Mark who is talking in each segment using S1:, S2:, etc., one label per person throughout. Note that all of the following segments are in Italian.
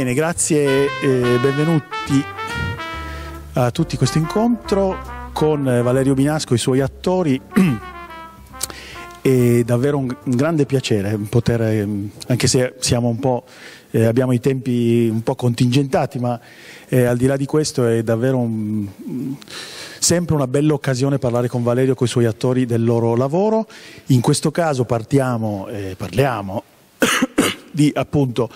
S1: Bene, grazie e benvenuti a tutti questo incontro con Valerio Binasco e i suoi attori. È davvero un grande piacere poter, ehm, anche se eh, abbiamo i tempi un po' contingentati, ma eh, al di là di questo è davvero un, sempre una bella occasione parlare con Valerio e con i suoi attori del loro lavoro. In questo caso partiamo, eh, parliamo di appunto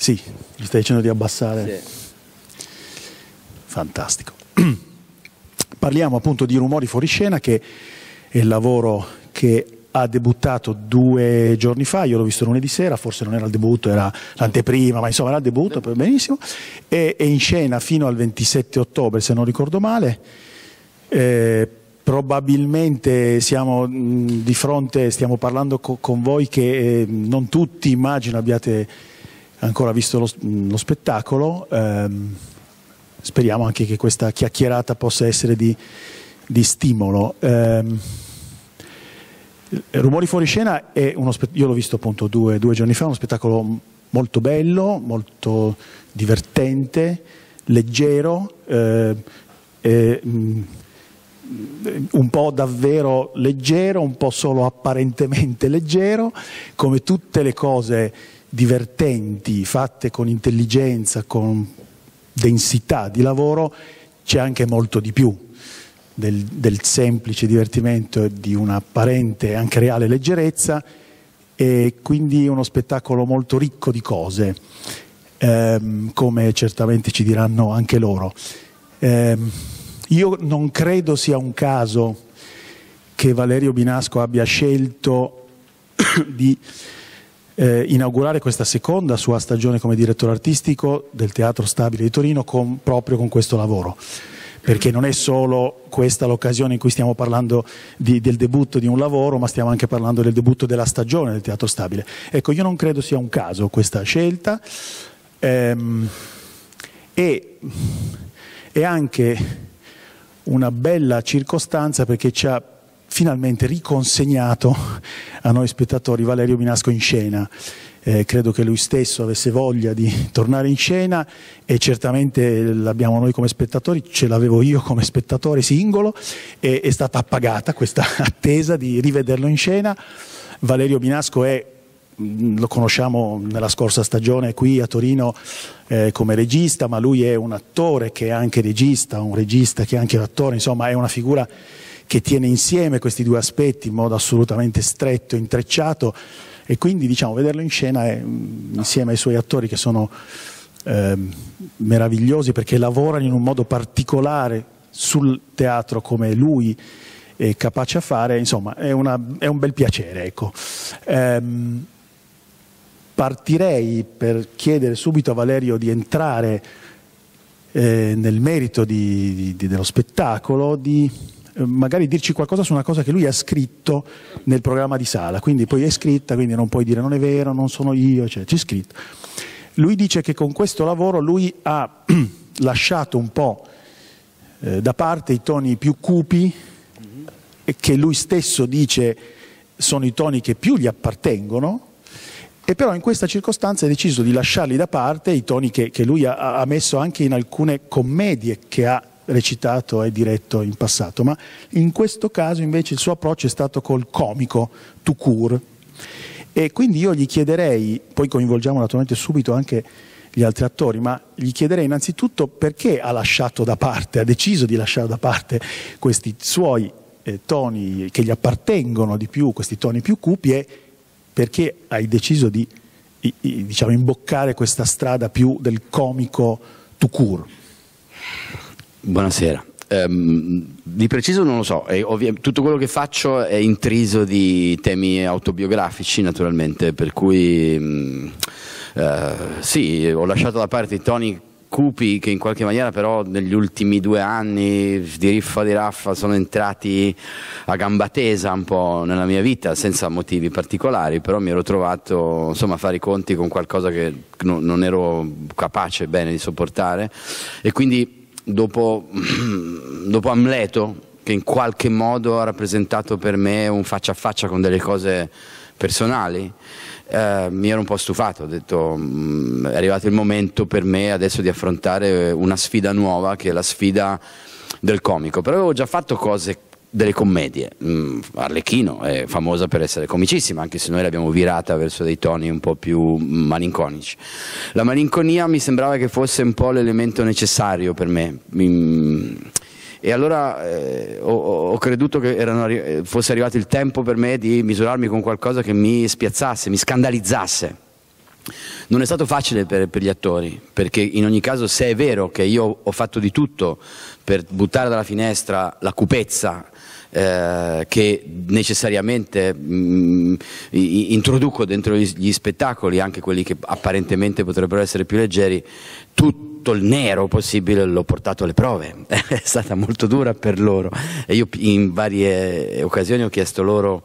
S1: sì, gli stai dicendo di abbassare. Sì. Fantastico. Parliamo appunto di Rumori fuori scena, che è il lavoro che ha debuttato due giorni fa, io l'ho visto lunedì sera, forse non era il debutto, era l'anteprima, ma insomma era il debutto, benissimo, è, è in scena fino al 27 ottobre se non ricordo male, eh, probabilmente siamo di fronte, stiamo parlando co con voi che eh, non tutti immagino abbiate ancora visto lo, lo spettacolo. Ehm, speriamo anche che questa chiacchierata possa essere di, di stimolo. Ehm, Rumori fuori scena è uno spettacolo, io l'ho visto appunto due, due giorni fa, uno spettacolo molto bello, molto divertente, leggero, eh, eh, un po' davvero leggero, un po' solo apparentemente leggero, come tutte le cose divertenti, fatte con intelligenza, con densità di lavoro, c'è anche molto di più del, del semplice divertimento e di un'apparente anche reale leggerezza e quindi uno spettacolo molto ricco di cose, ehm, come certamente ci diranno anche loro. Ehm, io non credo sia un caso che Valerio Binasco abbia scelto di eh, inaugurare questa seconda sua stagione come direttore artistico del Teatro Stabile di Torino con, proprio con questo lavoro perché non è solo questa l'occasione in cui stiamo parlando di, del debutto di un lavoro, ma stiamo anche parlando del debutto della stagione del Teatro Stabile. Ecco, io non credo sia un caso questa scelta ehm, e è anche una bella circostanza perché ci ha finalmente riconsegnato a noi spettatori Valerio Minasco in scena. Eh, credo che lui stesso avesse voglia di tornare in scena e certamente l'abbiamo noi come spettatori, ce l'avevo io come spettatore singolo e è stata appagata questa attesa di rivederlo in scena. Valerio Minasco è mm, lo conosciamo nella scorsa stagione qui a Torino eh, come regista, ma lui è un attore che è anche regista, un regista che è anche un attore, insomma è una figura che tiene insieme questi due aspetti in modo assolutamente stretto, intrecciato e quindi diciamo vederlo in scena è, mm, insieme ai suoi attori che sono eh, meravigliosi perché lavorano in un modo particolare sul teatro come lui è capace a fare, insomma è, una, è un bel piacere. Ecco. Eh, partirei per chiedere subito a Valerio di entrare eh, nel merito di, di, dello spettacolo, di eh, magari dirci qualcosa su una cosa che lui ha scritto nel programma di sala, quindi poi è scritta, quindi non puoi dire non è vero, non sono io, cioè c'è scritto. Lui dice che con questo lavoro lui ha lasciato un po' eh, da parte i toni più cupi, che lui stesso dice sono i toni che più gli appartengono, e però in questa circostanza ha deciso di lasciarli da parte i toni che, che lui ha, ha, messo anche in alcune commedie che ha recitato e diretto in passato, ma in questo caso invece il suo approccio è stato col comico, tout court. E quindi io gli chiederei, poi coinvolgiamo naturalmente subito anche gli altri attori, ma gli chiederei innanzitutto perché ha lasciato da parte, ha deciso di lasciare da parte questi suoi eh, toni che gli appartengono di più, questi toni più cupi e perché hai deciso di i, i, diciamo, imboccare questa strada più del comico tout court.
S2: Buonasera. Um, di preciso non lo so, tutto quello che faccio è intriso di temi autobiografici naturalmente, per cui um, uh, sì, ho lasciato da parte i toni cupi che in qualche maniera però negli ultimi due anni di riffa di raffa sono entrati a gamba tesa un po' nella mia vita senza motivi particolari però mi ero trovato insomma a fare i conti con qualcosa che non ero capace bene di sopportare e quindi dopo, dopo Amleto, che in qualche modo ha rappresentato per me un faccia a faccia con delle cose personali, eh, mi ero un po' stufato, ho detto mh, mm, è arrivato il momento per me adesso di affrontare una sfida nuova che è la sfida del comico, però avevo già fatto cose delle commedie. Mm, Arlecchino è famosa per essere comicissima, anche se noi l'abbiamo virata verso dei toni un po' più malinconici. La malinconia mi sembrava che fosse un po' l'elemento necessario per me. Mm, e allora eh, ho, ho, creduto che erano, eh, fosse arrivato il tempo per me di misurarmi con qualcosa che mi spiazzasse, mi scandalizzasse. Non è stato facile per, per, gli attori, perché in ogni caso se è vero che io ho fatto di tutto per buttare dalla finestra la cupezza eh, che necessariamente mh, mm, introduco dentro gli, gli spettacoli, anche quelli che apparentemente potrebbero essere più leggeri, tutto il nero possibile l'ho portato alle prove, è stata molto dura per loro e io in varie occasioni ho chiesto loro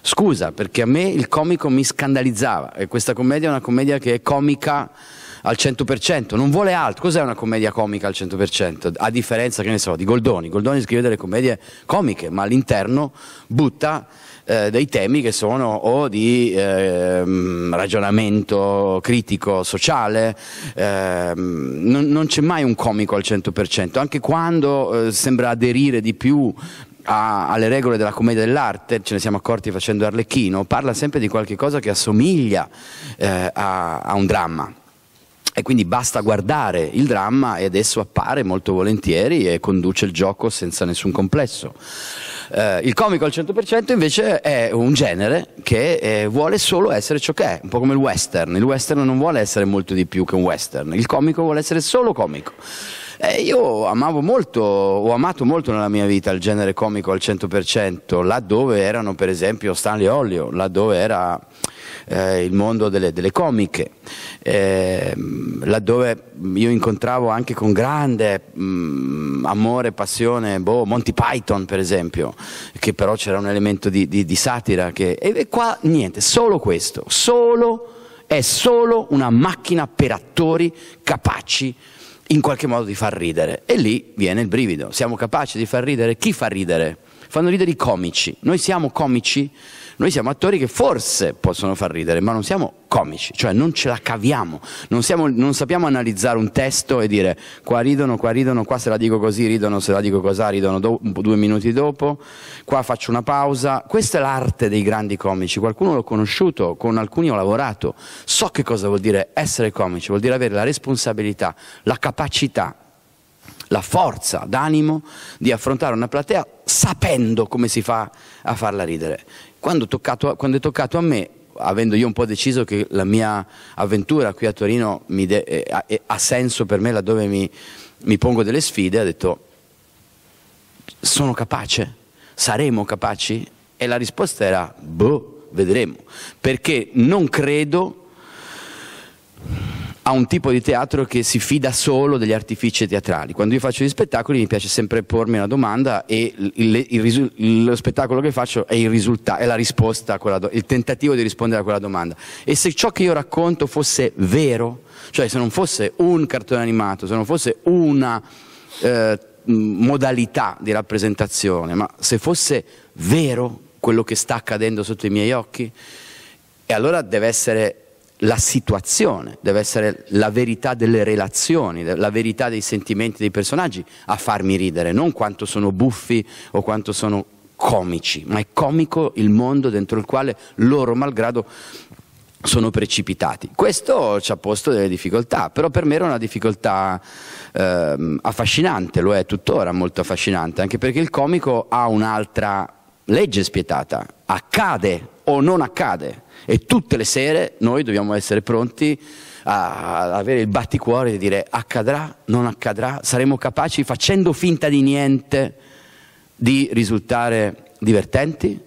S2: scusa perché a me il comico mi scandalizzava e questa commedia è una commedia che è comica al 100%, non vuole altro. Cos'è una commedia comica al 100%? A differenza, che ne so, di Goldoni. Goldoni scrive delle commedie comiche, ma all'interno butta eh, dei temi che sono o di eh, ragionamento critico sociale, eh, non, non, c'è mai un comico al 100%, anche quando eh, sembra aderire di più a, alle regole della commedia dell'arte, ce ne siamo accorti facendo Arlecchino, parla sempre di qualche cosa che assomiglia eh, a, a un dramma. E quindi basta guardare il dramma e adesso appare molto volentieri e conduce il gioco senza nessun complesso. Eh, il comico al 100% invece è un genere che eh, vuole solo essere ciò che è, un po' come il western. Il western non vuole essere molto di più che un western, il comico vuole essere solo comico. Eh, io amavo molto, ho amato molto nella mia vita il genere comico al 100%, laddove erano per esempio Stanley Olio, laddove era eh, il mondo delle, delle comiche, eh, laddove io incontravo anche con grande mh, mm, amore, passione, boh, Monty Python per esempio, che però c'era un elemento di, di, di satira. Che, e qua niente, solo questo, solo, è solo una macchina per attori capaci in qualche modo di far ridere. E lì viene il brivido. Siamo capaci di far ridere? Chi fa ridere? fanno ridere i comici. Noi siamo comici? Noi siamo attori che forse possono far ridere, ma non siamo comici, cioè non ce la caviamo, non, siamo, non, sappiamo analizzare un testo e dire qua ridono, qua ridono, qua se la dico così ridono, se la dico così ridono do- due minuti dopo, qua faccio una pausa. Questa è l'arte dei grandi comici, qualcuno l'ho conosciuto, con alcuni ho lavorato, so che cosa vuol dire essere comici, vuol dire avere la responsabilità, la capacità la forza d'animo di affrontare una platea sapendo come si fa a farla ridere. Quando, toccato, quando è toccato a me, avendo io un po' deciso che la mia avventura qui a Torino de- eh, eh, ha senso per me laddove mi, mi pongo delle sfide, ha detto sono capace, saremo capaci? E la risposta era boh, vedremo, perché non credo a un tipo di teatro che si fida solo degli artifici teatrali. Quando io faccio gli spettacoli mi piace sempre pormi una domanda e il, il, il, lo spettacolo che faccio è, il risultato, è la risposta do- il tentativo di rispondere a quella domanda. E se ciò che io racconto fosse vero, cioè se non fosse un cartone animato, se non fosse una eh, modalità di rappresentazione, ma se fosse vero quello che sta accadendo sotto i miei occhi, e allora deve essere la situazione, deve essere la verità delle relazioni, la verità dei sentimenti dei personaggi a farmi ridere, non quanto sono buffi o quanto sono comici, ma è comico il mondo dentro il quale loro malgrado sono precipitati. Questo ci ha posto delle difficoltà, però per me era una difficoltà eh, affascinante, lo è tuttora molto affascinante, anche perché il comico ha un'altra legge spietata, accade o non accade e tutte le sere noi dobbiamo essere pronti a avere il batticuore di dire accadrà, non accadrà, saremo capaci facendo finta di niente di risultare divertenti,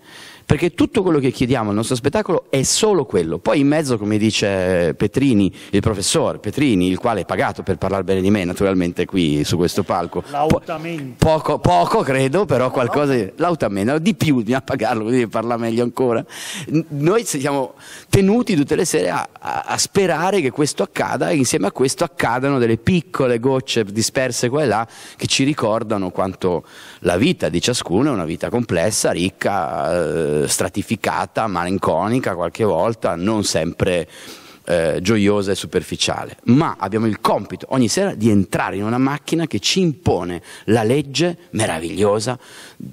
S2: perché tutto quello che chiediamo al nostro spettacolo è solo quello. Poi in mezzo, come dice Petrini, il professor Petrini, il quale è pagato per parlare bene di me, naturalmente qui su questo palco. Lautamente. poco, poco credo, però qualcosa di... Lautamente, di più bisogna pagarlo, quindi parla meglio ancora. Noi siamo tenuti tutte le sere a, a, a sperare che questo accada e insieme a questo accadano delle piccole gocce disperse qua e là che ci ricordano quanto la vita di ciascuno è una vita complessa, ricca, eh, eh, stratificata, malinconica qualche volta, non sempre eh, gioiosa e superficiale, ma abbiamo il compito ogni sera di entrare in una macchina che ci impone la legge meravigliosa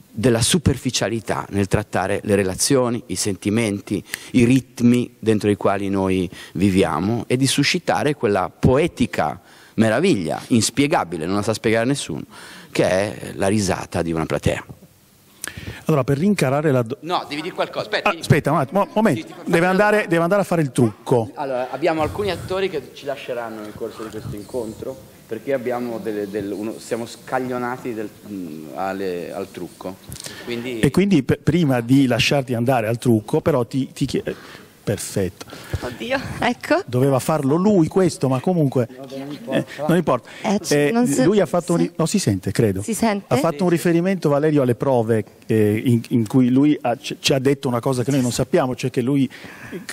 S2: della superficialità nel trattare le relazioni, i sentimenti, i ritmi dentro i quali noi viviamo e di suscitare quella poetica meraviglia, inspiegabile, non la sa spiegare nessuno, che è la risata di una platea.
S1: Allora, per rincarare la... Do... No, devi dire qualcosa. Aspetta, ah, aspetta un attimo, momento. Deve andare, deve andare, a fare il trucco.
S2: Allora, abbiamo alcuni attori che ci lasceranno nel corso di questo incontro perché delle, del, uno, siamo scaglionati del, mm, alle, al trucco. Quindi... E
S1: quindi prima di lasciarti andare al trucco, però ti, ti chiedo Perfetto.
S3: Oddio, ecco.
S1: Doveva farlo lui questo, ma comunque no, non importa. Eh, eh, eh, lui ha fatto sì. un no, si sente, credo. Si sente? Ha fatto un riferimento Valerio alle prove in, in, cui lui ha, ci ha detto una cosa che noi non sappiamo, cioè che lui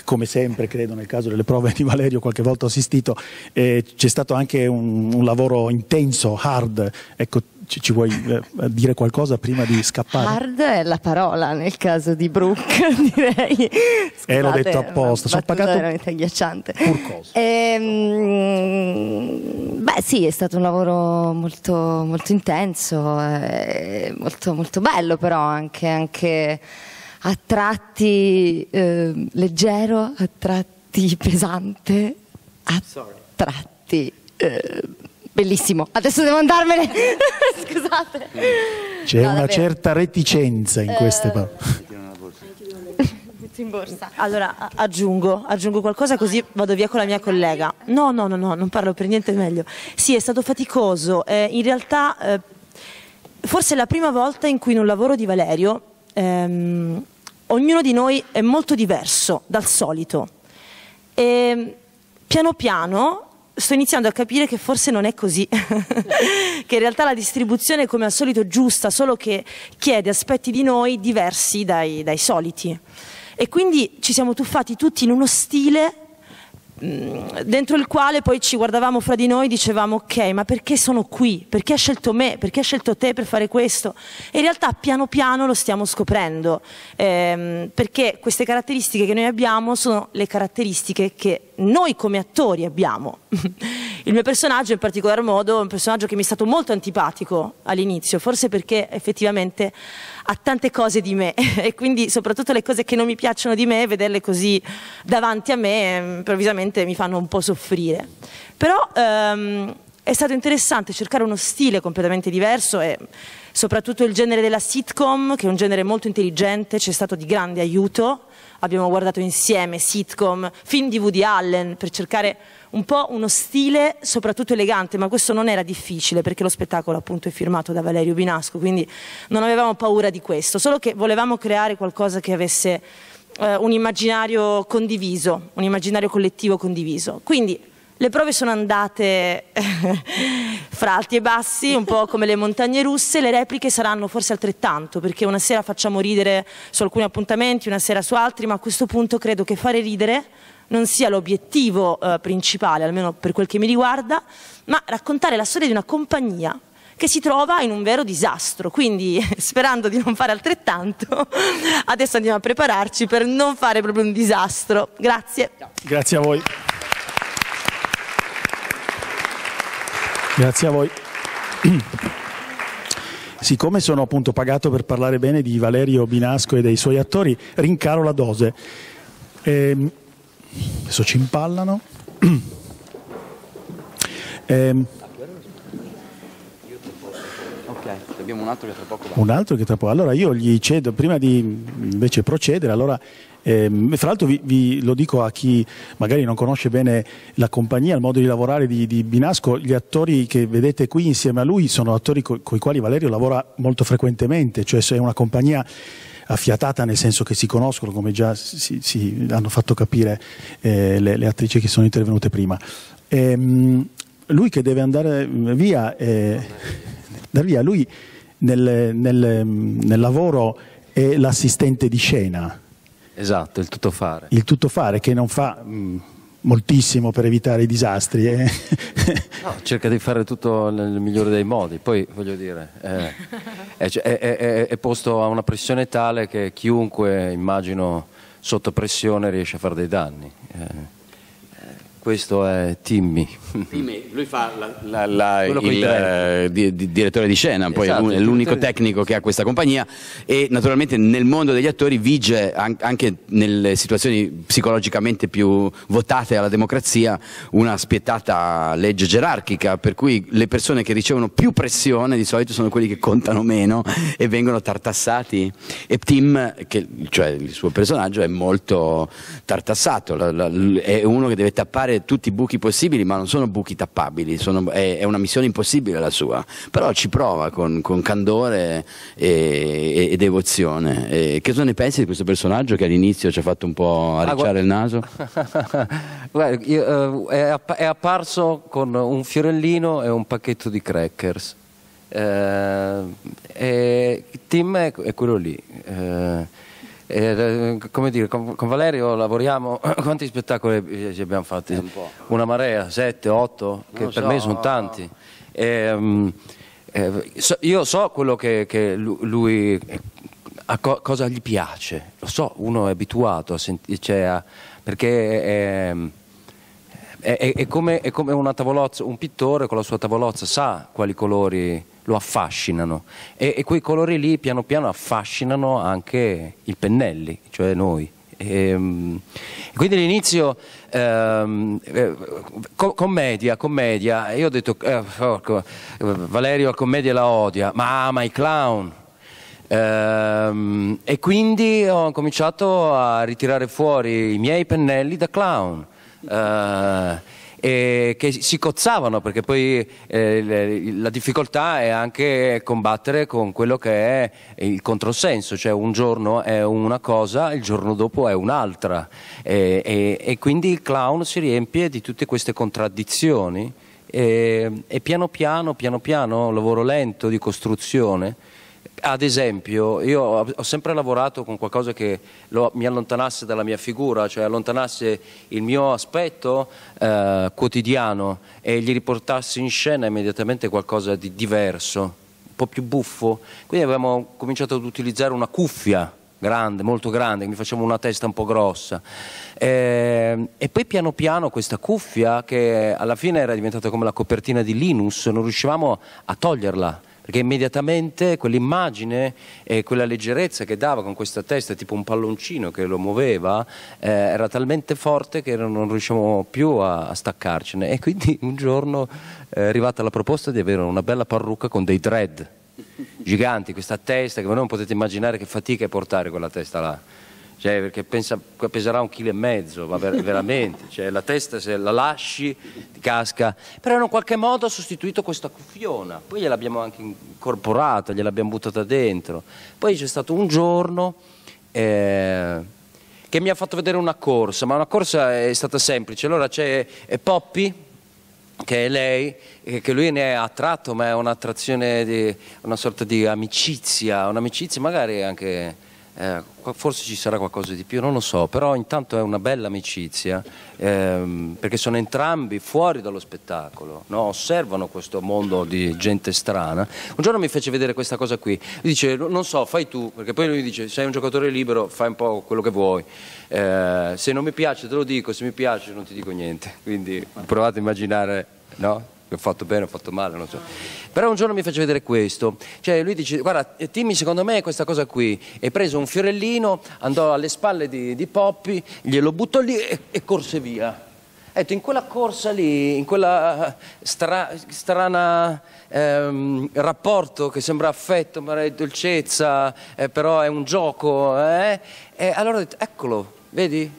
S1: come sempre, credo nel caso delle prove di Valerio qualche volta ho assistito, c'è stato anche un, un lavoro intenso, hard, ecco ci, ci vuoi eh, dire qualcosa prima di scappare? Hard
S3: è la parola nel caso di Brooke, direi. e eh, l'ho
S1: detto apposta. Sono pagato veramente agghiacciante.
S4: Ehm, beh, sì, è stato un lavoro molto, molto intenso, eh, molto, molto bello, però anche, anche a tratti ehm, leggero, a tratti pesante, a Sorry. tratti.
S3: Eh,
S1: Bellissimo. Adesso devo andarmene.
S4: Scusate. C'è no, una davvero. certa
S1: reticenza in queste eh... parole.
S4: In borsa. Allora aggiungo, aggiungo qualcosa così vado via con la mia collega. No, no, no, no, non parlo per niente meglio. Sì, è stato faticoso. Eh, in realtà eh, forse è la prima volta in cui in un lavoro di Valerio ehm, ognuno di noi è molto diverso dal solito. E piano piano sto iniziando a capire che forse non è così, che in realtà la distribuzione è come al solito giusta, solo che chiede aspetti di noi diversi dai, dai soliti. E quindi ci siamo tuffati tutti in uno stile mm, dentro il quale poi ci guardavamo fra di noi e dicevamo ok ma perché sono qui perché ha scelto me perché ha scelto te per fare questo e in realtà piano piano lo stiamo scoprendo ehm, perché queste caratteristiche che noi abbiamo sono le caratteristiche che noi come attori abbiamo il mio personaggio in particolar modo è un personaggio che mi è stato molto antipatico all'inizio, forse perché effettivamente ha tante cose di me e quindi soprattutto le cose che non mi piacciono di me, vederle così davanti a me mm, improvvisamente mi fanno un po' soffrire. Però ehm, è stato interessante cercare uno stile completamente diverso e soprattutto il genere della sitcom, che è un genere molto intelligente, ci è stato di grande aiuto abbiamo guardato insieme sitcom, film di Woody Allen per cercare un po' uno stile soprattutto elegante, ma questo non era difficile perché lo spettacolo appunto è firmato da Valerio Binasco, quindi non avevamo paura di questo, solo che volevamo creare qualcosa che avesse eh, un immaginario condiviso, un immaginario collettivo condiviso. Quindi le prove sono andate fra alti e bassi, un po' come le montagne russe, le repliche saranno forse altrettanto, perché una sera facciamo ridere su alcuni appuntamenti, una sera su altri, ma a questo punto credo che fare ridere non sia l'obiettivo eh, principale, almeno per quel che mi riguarda, ma raccontare la storia di una compagnia che si trova in un vero disastro. Quindi, sperando di non fare altrettanto, adesso andiamo a prepararci per non fare proprio un disastro. Grazie.
S1: Grazie a voi. Grazie a voi. Siccome sono appunto pagato per parlare bene di Valerio Binasco e dei suoi attori, rincaro la dose. Ehm, adesso ci impallano. Ehm,
S2: abbiamo un altro che tra poco va. Un altro
S1: che tra poco. Allora io gli cedo, prima di invece procedere, allora Ehm, fra l'altro vi, vi, lo dico a chi magari non conosce bene la compagnia, il modo di lavorare di, di Binasco, gli attori che vedete qui insieme a lui sono attori con i quali Valerio lavora molto frequentemente, cioè se è una compagnia affiatata nel senso che si conoscono, come già si, si hanno fatto capire eh, le, le, attrici che sono intervenute prima. Ehm, lui che deve andare via, eh, via lui nel, nel, nel lavoro è l'assistente di scena
S5: Esatto, il tutto fare.
S1: Il tutto fare che non fa mh, mm, moltissimo per evitare i disastri. Eh?
S5: No, cerca di fare tutto nel migliore dei modi, poi voglio dire, eh, è, cioè, è, è, è posto a una pressione tale che chiunque, immagino, sotto pressione riesce a fare dei danni. Eh. Questo è Timmy.
S2: Timmy, lui fa la, la, la, il eh, di, di, direttore di scena, poi è esatto, l'unico tecnico che ha questa compagnia e naturalmente nel mondo degli attori vige anche nelle situazioni psicologicamente più votate alla democrazia una spietata legge gerarchica, per cui le persone che ricevono più pressione di solito sono quelli che contano meno e vengono tartassati e Tim, che, cioè il suo personaggio, è molto tartassato, è uno che deve tappare tappare tutti i buchi possibili, ma non sono buchi tappabili, sono, è, è, una missione impossibile la sua, però ci prova con, con candore e, e, e devozione. E, che cosa ne pensi di questo personaggio che all'inizio ci ha fatto un po' ah, arricciare ah, il naso?
S5: Guarda, io, eh, è apparso con un fiorellino e un pacchetto di crackers. Eh, il team è, è quello lì. Eh, e, eh, eh, come dire, con, con, Valerio lavoriamo, quanti spettacoli eh, abbiamo fatti? Un Una marea, sette, otto, che per so. me sono tanti. E, ehm, eh, so, io so quello che, che lui, a co cosa gli piace, lo so, uno è abituato a sentire, cioè a, perché è, è, è, come, è, come, una tavolozza, un pittore con la sua tavolozza sa quali colori lo affascinano e, e, quei colori lì piano piano affascinano anche i pennelli, cioè noi. E, ehm, quindi all'inizio ehm, eh, commedia, commedia, io ho detto eh, porco, Valerio la commedia la odia, ma ama i clown. Ehm, e quindi ho cominciato a ritirare fuori i miei pennelli da clown. Ehm, eh, che si cozzavano perché poi eh, la difficoltà è anche combattere con quello che è il controsenso, cioè un giorno è una cosa, il giorno dopo è un'altra eh, e, e quindi il clown si riempie di tutte queste contraddizioni e, e piano piano, piano piano, lavoro lento di costruzione ad esempio, io ho sempre lavorato con qualcosa che lo, mi allontanasse dalla mia figura, cioè allontanasse il mio aspetto eh, quotidiano e gli riportasse in scena immediatamente qualcosa di diverso, un po' più buffo. Quindi abbiamo cominciato ad utilizzare una cuffia grande, molto grande, che mi faceva una testa un po' grossa. Eh, e poi piano piano questa cuffia, che alla fine era diventata come la copertina di Linus, non riuscivamo a toglierla perché immediatamente quell'immagine e quella leggerezza che dava con questa testa, tipo un palloncino che lo muoveva, eh, era talmente forte che non riusciamo più a, a staccarcene. E quindi un giorno eh, è arrivata la proposta di avere una bella parrucca con dei dread giganti, questa testa che voi non potete immaginare che fatica è portare quella testa là cioè, perché pensa, peserà un chilo e mezzo, ma ver veramente, cioè, la testa se la lasci ti casca, però in un qualche modo ha sostituito questa cuffiona, poi gliel'abbiamo anche incorporata, gliel'abbiamo buttata dentro, poi c'è stato un giorno eh, che mi ha fatto vedere una corsa, ma una corsa è stata semplice, allora c'è Poppy, che è lei, eh, che lui ne è attratto, ma è un'attrazione, una sorta di amicizia, un'amicizia magari anche eh, forse ci sarà qualcosa di più, non lo so, però intanto è una bella amicizia ehm, perché sono entrambi fuori dallo spettacolo, no? osservano questo mondo di gente strana. Un giorno mi fece vedere questa cosa qui, mi dice non so, fai tu, perché poi lui dice sei un giocatore libero, fai un po' quello che vuoi, eh, se non mi piace te lo dico, se mi piace non ti dico niente, quindi provate a immaginare, no? ho fatto bene, ho fatto male, non so. Però un giorno mi fece vedere questo, cioè lui dice, guarda, Timmy secondo me è questa cosa qui, e preso un fiorellino, andò alle spalle di, di Poppi, glielo buttò lì e, e corse via. Ecco, in quella corsa lì, in quella eh, stra, strana ehm, rapporto che sembra affetto, ma è dolcezza, eh, però è un gioco, eh? eh allora ho detto, eccolo, vedi?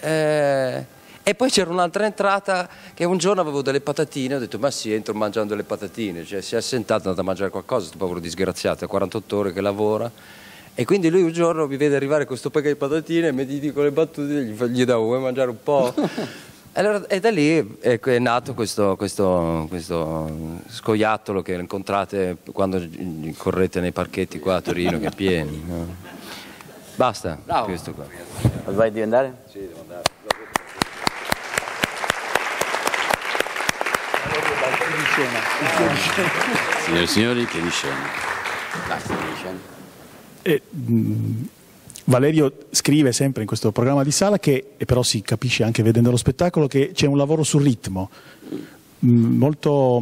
S5: Eh, e poi c'era un'altra entrata che un giorno avevo delle patatine, ho detto ma sì, entro mangiando le patatine, cioè si è assentato, è andato a mangiare qualcosa, questo povero disgraziato, è 48 ore che lavora. E quindi lui un giorno mi vede arrivare questo pacco di patatine e mi dico le battute, gli, gli do vuoi mangiare un po'? allora, e da lì è, ecco, è nato questo, questo, questo, scoiattolo che incontrate quando correte nei parchetti qua a Torino che è pieno. Basta, Bravo. questo qua. Vai a diventare? Sì, devo
S2: andare.
S1: scena.
S2: Signore e signori, tieni scena.
S1: Eh, mh, Valerio scrive sempre in questo programma di sala che, e però si capisce anche vedendo lo spettacolo, che c'è un lavoro sul ritmo, mh, mm, molto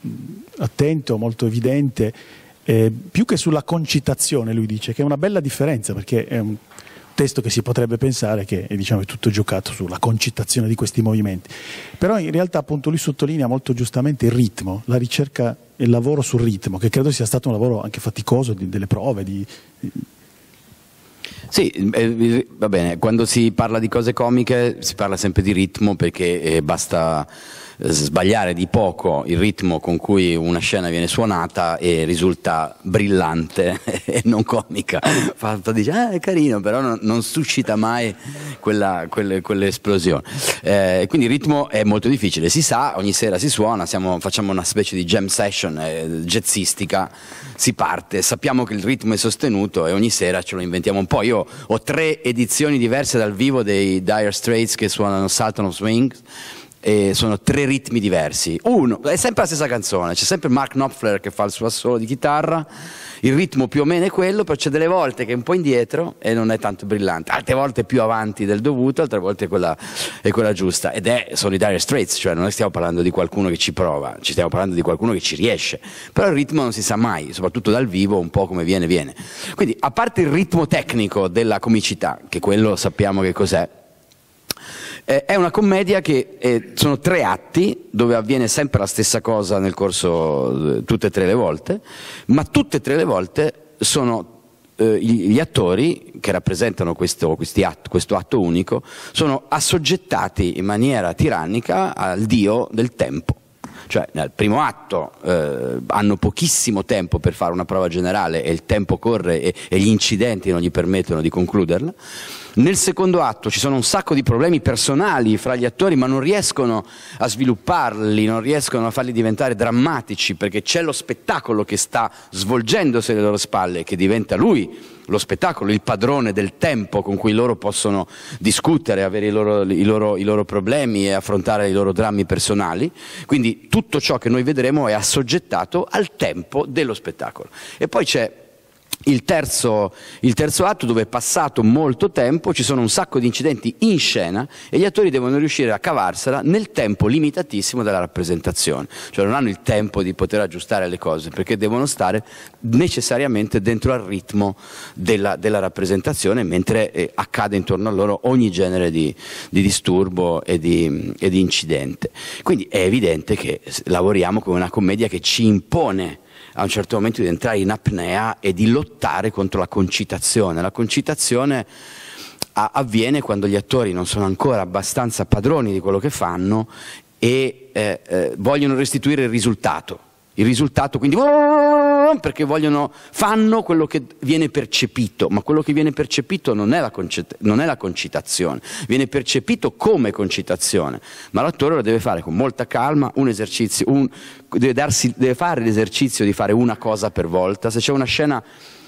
S1: mh, mm, attento, molto evidente, eh, più che sulla concitazione, lui dice, che è una bella differenza, perché è un testo che si potrebbe pensare che diciamo, è tutto giocato sulla concitazione di questi movimenti. Però in realtà appunto lui sottolinea molto giustamente il ritmo, la ricerca e il lavoro sul ritmo, che credo sia stato un lavoro anche faticoso di, delle prove. Di, di...
S2: Sì, eh, eh, va bene, quando si parla di cose comiche si parla sempre di ritmo perché eh, basta eh, sbagliare di poco il ritmo con cui una scena viene suonata e risulta brillante e non comica. Fatto dice, ah, è carino, però non, non suscita mai quella, quelle, quell'esplosione. Eh, quindi il ritmo è molto difficile, si sa, ogni sera si suona, siamo, facciamo una specie di jam session eh, jazzistica, si parte, sappiamo che il ritmo è sostenuto e ogni sera ce lo inventiamo un po'. Io ho tre edizioni diverse dal vivo dei Dire Straits che suonano Sultan of Swings e sono tre ritmi diversi. Uno, è sempre la stessa canzone, c'è sempre Mark Knopfler che fa il suo assolo di chitarra, il ritmo più o meno è quello, però c'è delle volte che è un po' indietro e non è tanto brillante, altre volte più avanti del dovuto, altre volte è quella, è quella giusta. Ed è Solidarity Straits, cioè non stiamo parlando di qualcuno che ci prova, ci stiamo parlando di qualcuno che ci riesce. Però il ritmo non si sa mai, soprattutto dal vivo, un po' come viene, viene. Quindi, a parte il ritmo tecnico della comicità, che quello sappiamo che cos'è, eh, è una commedia che eh, sono tre atti dove avviene sempre la stessa cosa nel corso eh, tutte e tre le volte, ma tutte e tre le volte sono eh, gli attori che rappresentano questo, atto, questo atto unico sono assoggettati in maniera tirannica al dio del tempo cioè nel primo atto eh, hanno pochissimo tempo per fare una prova generale e il tempo corre e, e, gli incidenti non gli permettono di concluderla nel secondo atto ci sono un sacco di problemi personali fra gli attori, ma non riescono a svilupparli, non riescono a farli diventare drammatici, perché c'è lo spettacolo che sta svolgendosi alle loro spalle, che diventa lui lo spettacolo, il padrone del tempo con cui loro possono discutere, avere i loro, i, loro, i loro, problemi e affrontare i loro drammi personali. Quindi tutto ciò che noi vedremo è assoggettato al tempo dello spettacolo. E poi c'è il terzo, il terzo, atto dove è passato molto tempo, ci sono un sacco di incidenti in scena e gli attori devono riuscire a cavarsela nel tempo limitatissimo della rappresentazione, cioè non hanno il tempo di poter aggiustare le cose perché devono stare necessariamente dentro al ritmo della, della rappresentazione mentre eh, accade intorno a loro ogni genere di, di disturbo e di, e di incidente. Quindi è evidente che lavoriamo con una commedia che ci impone a un certo momento di entrare in apnea e di lottare contro la concitazione. La concitazione avviene quando gli attori non sono ancora abbastanza padroni di quello che fanno e eh, eh, vogliono restituire il risultato. Il risultato quindi Cameron perché vogliono, fanno quello che viene percepito, ma quello che viene percepito non è, concita- non è la concitazione, viene percepito come concitazione, ma l'attore lo deve fare con molta calma, un esercizio, un, deve, darsi, deve fare l'esercizio di fare una cosa per volta, se c'è una scena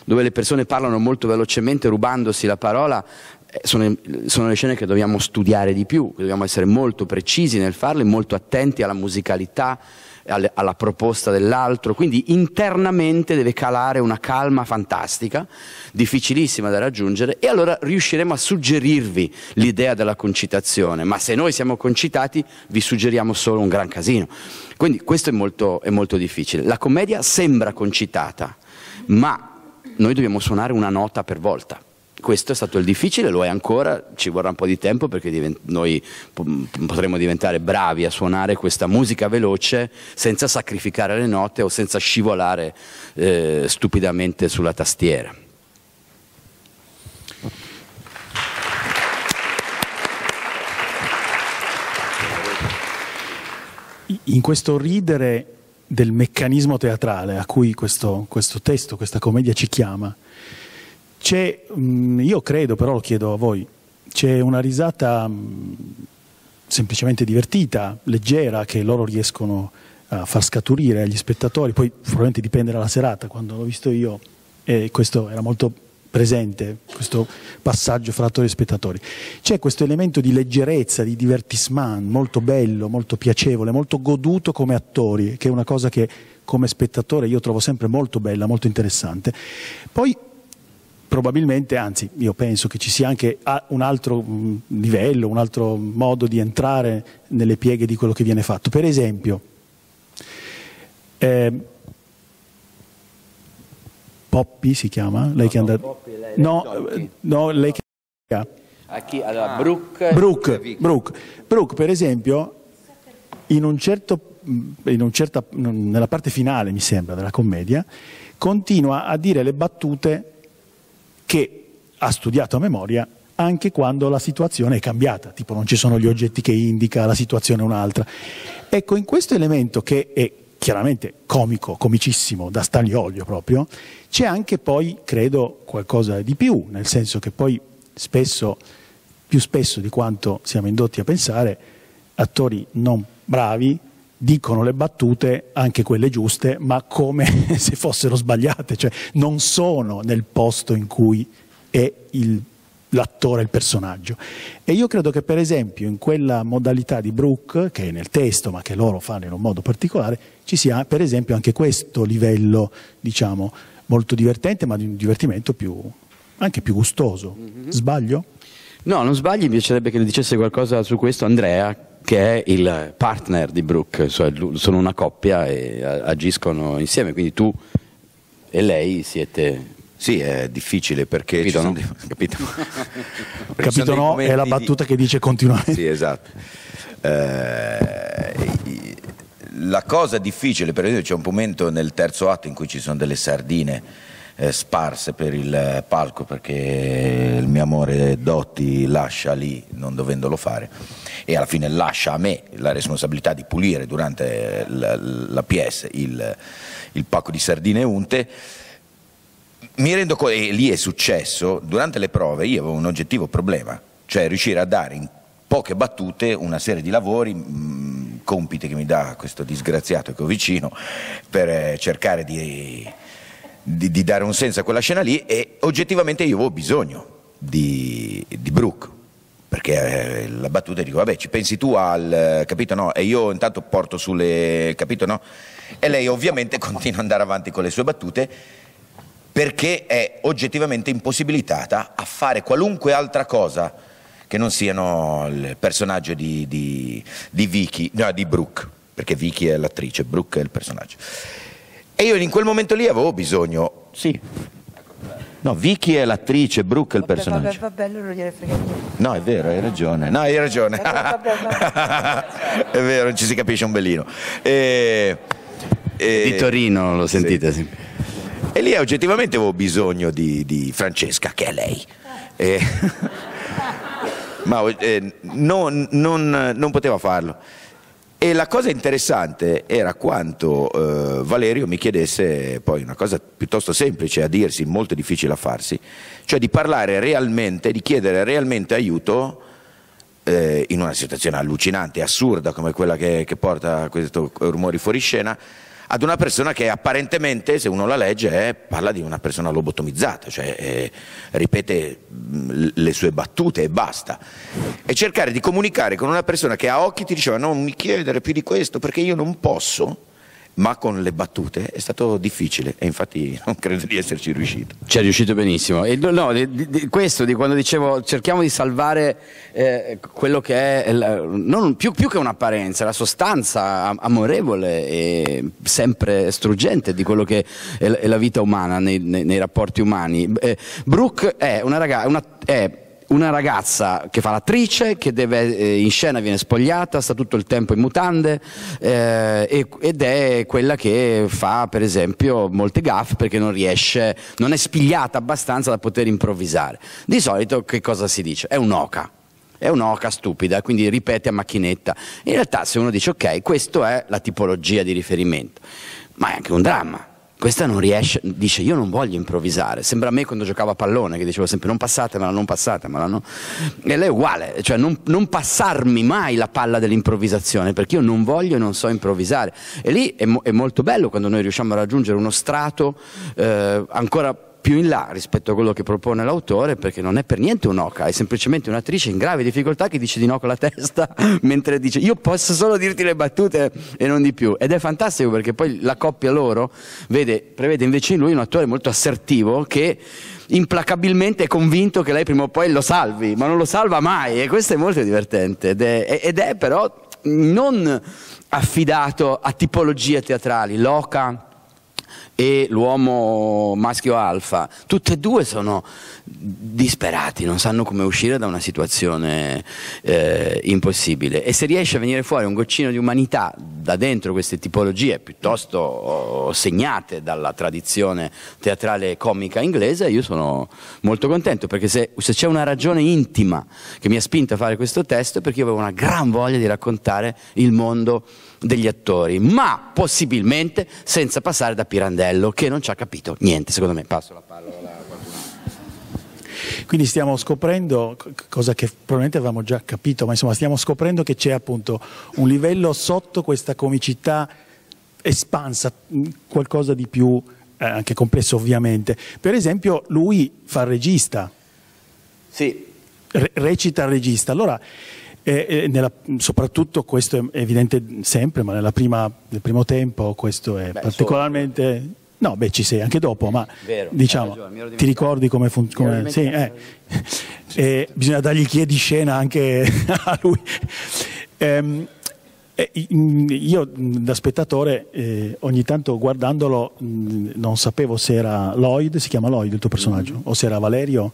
S2: dove le persone parlano molto velocemente rubandosi la parola, eh, sono, sono, le scene che dobbiamo studiare di più, dobbiamo essere molto precisi nel farle, molto attenti alla musicalità, alla proposta dell'altro, quindi internamente deve calare una calma fantastica, difficilissima da raggiungere, e allora riusciremo a suggerirvi l'idea della concitazione, ma se noi siamo concitati vi suggeriamo solo un gran casino. Quindi questo è molto, è molto difficile. La commedia sembra concitata, ma noi dobbiamo suonare una nota per volta questo è stato il difficile, lo è ancora, ci vorrà un po' di tempo perché noi potremo diventare bravi a suonare questa musica veloce senza sacrificare le note o senza scivolare eh, stupidamente sulla tastiera.
S1: In questo ridere del meccanismo teatrale a cui questo, questo testo, questa commedia ci chiama, c'è, mm, io credo, però lo chiedo a voi, c'è una risata mm, semplicemente divertita, leggera, che loro riescono a far scaturire agli spettatori, poi probabilmente dipende dalla serata, quando l'ho visto io, e eh, questo era molto presente, questo passaggio fra attori e spettatori. C'è questo elemento di leggerezza, di divertissement, molto bello, molto piacevole, molto goduto come attori, che è una cosa che come spettatore io trovo sempre molto bella, molto interessante. Poi probabilmente, anzi io penso che ci sia anche ah, un altro mm, livello, un altro modo di entrare nelle pieghe di quello che viene fatto. Per esempio, eh, Poppi si chiama? Lei no, che andata... lei, no, eh, no, lei che...
S2: A chi? Allora, ah. Brooke... Brooke,
S1: Brooke. Brooke, per esempio, in un certo un certa, nella parte finale, mi sembra, della commedia, continua a dire le battute che ha studiato a memoria anche quando la situazione è cambiata, tipo non ci sono gli oggetti che indica, la situazione è un'altra. Ecco, in questo elemento che è chiaramente comico, comicissimo, da staglioglio proprio, c'è anche poi, credo, qualcosa di più, nel senso che poi spesso, più spesso di quanto siamo indotti a pensare, attori non bravi dicono le battute, anche quelle giuste, ma come se fossero sbagliate, cioè non sono nel posto in cui è il, l'attore, il personaggio. E io credo che per esempio in quella modalità di Brooke, che è nel testo, ma che loro fanno in un modo particolare, ci sia per esempio anche questo livello, diciamo, molto divertente, ma di un divertimento più, anche più gustoso. Mm-hmm. Sbaglio? No,
S2: non sbagli, mi piacerebbe che ne dicesse qualcosa su questo Andrea, che è il partner di Brooke, cioè sono una coppia e agiscono insieme, quindi tu e lei siete... Sì, è
S6: difficile perché... Capito, ci no? dei... Capito,
S1: Capito no? È la battuta di... che dice continuamente.
S6: Sì, esatto. Eh, la cosa difficile, per esempio, c'è un momento nel terzo atto in cui ci sono delle sardine eh, sparse per il palco perché il mio amore Dotti lascia lì non dovendolo fare e alla fine lascia a me la responsabilità di pulire durante l'APS il, il pacco di sardine unte mi rendo conto, e lì è successo, durante le prove io avevo un oggettivo problema, cioè riuscire a dare in poche battute una serie di lavori, mh, compiti che mi dà questo disgraziato che ho vicino, per eh, cercare di, di, di, dare un senso a quella scena lì e oggettivamente io avevo bisogno di, di Brooke perché eh, la battuta dico vabbè ci pensi tu al eh, capito no e io intanto porto sulle capito no e lei ovviamente continua ad andare avanti con le sue battute perché è oggettivamente impossibilitata a fare qualunque altra cosa che non siano il personaggio di, di, di Vicky, no di Brooke perché Vicky è l'attrice, Brooke è il personaggio e io in quel momento lì avevo bisogno sì No, Vicky è l'attrice, Brooke è il vabbè, personaggio.
S4: Vabbè, vabbè, non gliene frega niente.
S6: No, è vero, hai ragione. No, hai ragione. è vero, non ci si capisce un bellino. E... E... Di Torino lo sentite, sì. sì. E lì oggettivamente avevo bisogno di, di Francesca, che è lei. E... Ma eh, non, non, non poteva farlo. E la cosa interessante era quanto eh, Valerio mi chiedesse poi una cosa piuttosto semplice a dirsi, molto difficile a farsi, cioè di parlare realmente, di chiedere realmente aiuto eh, in una situazione allucinante, assurda come quella che, che porta questo rumore fuori scena ad una persona che apparentemente, se uno la legge, è, eh, parla di una persona lobotomizzata, cioè eh, ripete le sue battute e basta. E cercare di comunicare con una persona che a occhi ti diceva non mi chiedere più di questo perché io non posso, ma con le battute è stato difficile e infatti non credo di esserci riuscito. Ci è riuscito benissimo. E,
S2: no, di, di, questo di quando dicevo cerchiamo di salvare eh, quello che è, la, non, più, più, che un'apparenza, la sostanza amorevole e sempre struggente di quello che è, la vita umana nei, nei, nei rapporti umani. Eh, Brooke è una ragazza, è una ragazza che fa l'attrice, che deve, eh, in scena viene spogliata, sta tutto il tempo in mutande eh, ed è quella che fa per esempio molte gaffe perché non riesce, non è spigliata abbastanza da poter improvvisare. Di solito che cosa si dice? È un'oca. È un'oca stupida, quindi ripete a macchinetta. In realtà se uno dice ok, questa è la tipologia di riferimento, ma è anche un dramma, questa non riesce, dice io non voglio improvvisare, sembra a me quando giocavo a pallone che dicevo sempre non passatemela, non passatemela, no? e lei è uguale, cioè non, non passarmi mai la palla dell'improvvisazione perché io non voglio e non so improvvisare e lì è, mo- è molto bello quando noi riusciamo a raggiungere uno strato eh, ancora più più in là rispetto a quello che propone l'autore perché non è per niente un'oca, è semplicemente un'attrice in grave difficoltà che dice di no con la testa mentre dice io posso solo dirti le battute e non di più ed è fantastico perché poi la coppia loro vede, prevede invece in lui un attore molto assertivo che implacabilmente è convinto che lei prima o poi lo salvi, ma non lo salva mai e questo è molto divertente ed è, ed è però non affidato a tipologie teatrali, l'oca e l'uomo maschio alfa, tutti e due sono disperati, non sanno come uscire da una situazione eh, impossibile e se riesce a venire fuori un goccino di umanità da dentro queste tipologie piuttosto oh, segnate dalla tradizione teatrale comica inglese, io sono molto contento perché se, se c'è una ragione intima che mi ha spinto a fare questo testo è perché io avevo una gran voglia di raccontare il mondo degli attori, ma possibilmente senza passare da Pirandello, che non ci ha capito niente, secondo me. Passo la palla a qualcuno.
S1: Quindi stiamo scoprendo, cosa che probabilmente avevamo già capito, ma insomma stiamo scoprendo che c'è appunto un livello sotto questa comicità espansa, qualcosa di più eh, anche complesso ovviamente. Per esempio lui fa il regista. Sì. Re recita il regista. Allora e, e nella, soprattutto questo è evidente sempre, ma prima, nel primo tempo questo è beh, particolarmente... Solo. No, beh, ci sei anche dopo, ma Vero, diciamo, ragione, ti ricordi come funziona? Sì, eh. eh, bisogna dargli chi è di scena anche a lui. Eh, io da spettatore eh, ogni tanto guardandolo mm, non sapevo se era Lloyd, si chiama Lloyd il tuo personaggio, mm -hmm. o se era Valerio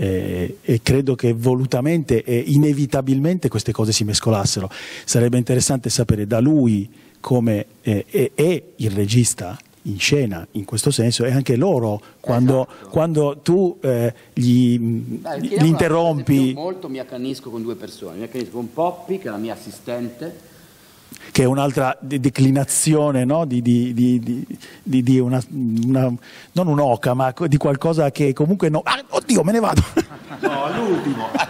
S1: eh, e credo che volutamente e inevitabilmente queste cose si mescolassero. Sarebbe interessante sapere da lui come eh, è, è il regista in scena in questo senso e anche loro quando, esatto. quando tu eh, gli, Dai, li interrompi
S2: molto mi accanisco con due persone mi accanisco con Poppi che è la mia assistente
S1: che è un'altra declinazione no? di, di, di, di, una, una non un'oca, ma di qualcosa che comunque no. Ah, oddio, me ne vado!
S2: No, all'ultimo.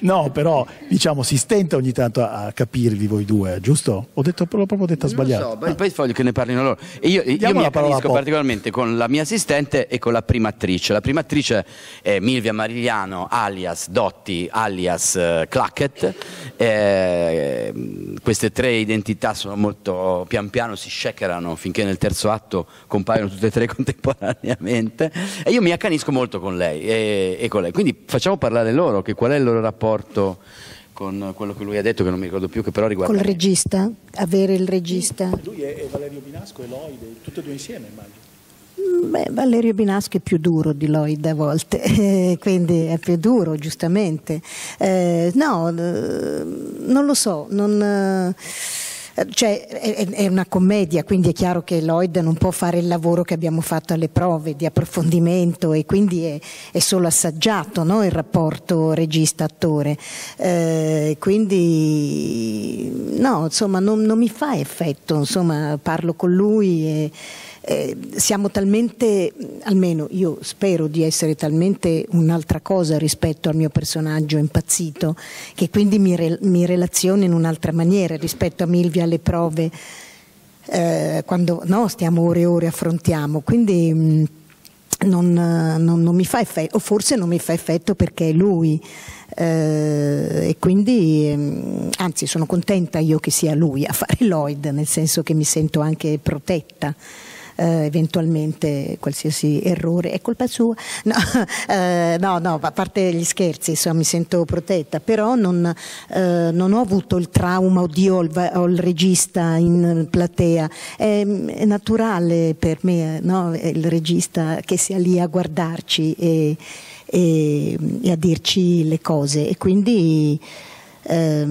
S1: no, però diciamo si stenta ogni tanto a capirvi voi due, giusto? Ho detto l'ho proprio detta sbagliata. sbagliato. So, ah. poi
S2: voglio che ne parlino loro. E io, io mi accanisco particolarmente con la mia assistente e con la prima attrice. La prima attrice è Milvia Marigliano, alias Dotti, alias uh, Clackett. Eh, Ehm, queste tre identità sono molto pian piano si shakerano finché nel terzo atto compaiono tutte e tre contemporaneamente e io mi accanisco molto con lei e, e con lei. Quindi facciamo parlare loro che qual è il loro rapporto con quello che lui ha detto che non mi ricordo più che però riguarda con il
S3: regista, avere il regista.
S1: Lui è, Valerio Binasco e Loide, tutti e due insieme immagino. Beh,
S3: Valerio Binaschi è più duro di Lloyd a volte, eh, quindi è più duro, giustamente. Eh, no, eh, non lo so, non, eh, cioè, è, è, una commedia, quindi è chiaro che Lloyd non può fare il lavoro che abbiamo fatto alle prove di approfondimento e quindi è, è solo assaggiato no, il rapporto regista-attore. Eh, quindi no, insomma, non, non, mi fa effetto, insomma, parlo con lui e eh, siamo talmente, almeno io spero di essere talmente un'altra cosa rispetto al mio personaggio impazzito, che quindi mi, re, mi relaziono in un'altra maniera rispetto a Milvia alle prove, eh, quando no, stiamo ore e ore affrontiamo. Quindi mh, mm, non, non, non, mi fa effetto, o forse non mi fa effetto perché è lui. Eh, e quindi, ehm, anzi, sono contenta io che sia lui a fare Lloyd, nel senso che mi sento anche protetta eh, eventualmente qualsiasi errore è colpa sua. No, eh, no, no, a parte gli scherzi, insomma, mi sento protetta, però non, eh, non ho avuto il trauma, oddio, ho il, regista in platea, è, è naturale per me no? il regista che sia lì a guardarci e, e, e a dirci le cose e quindi eh,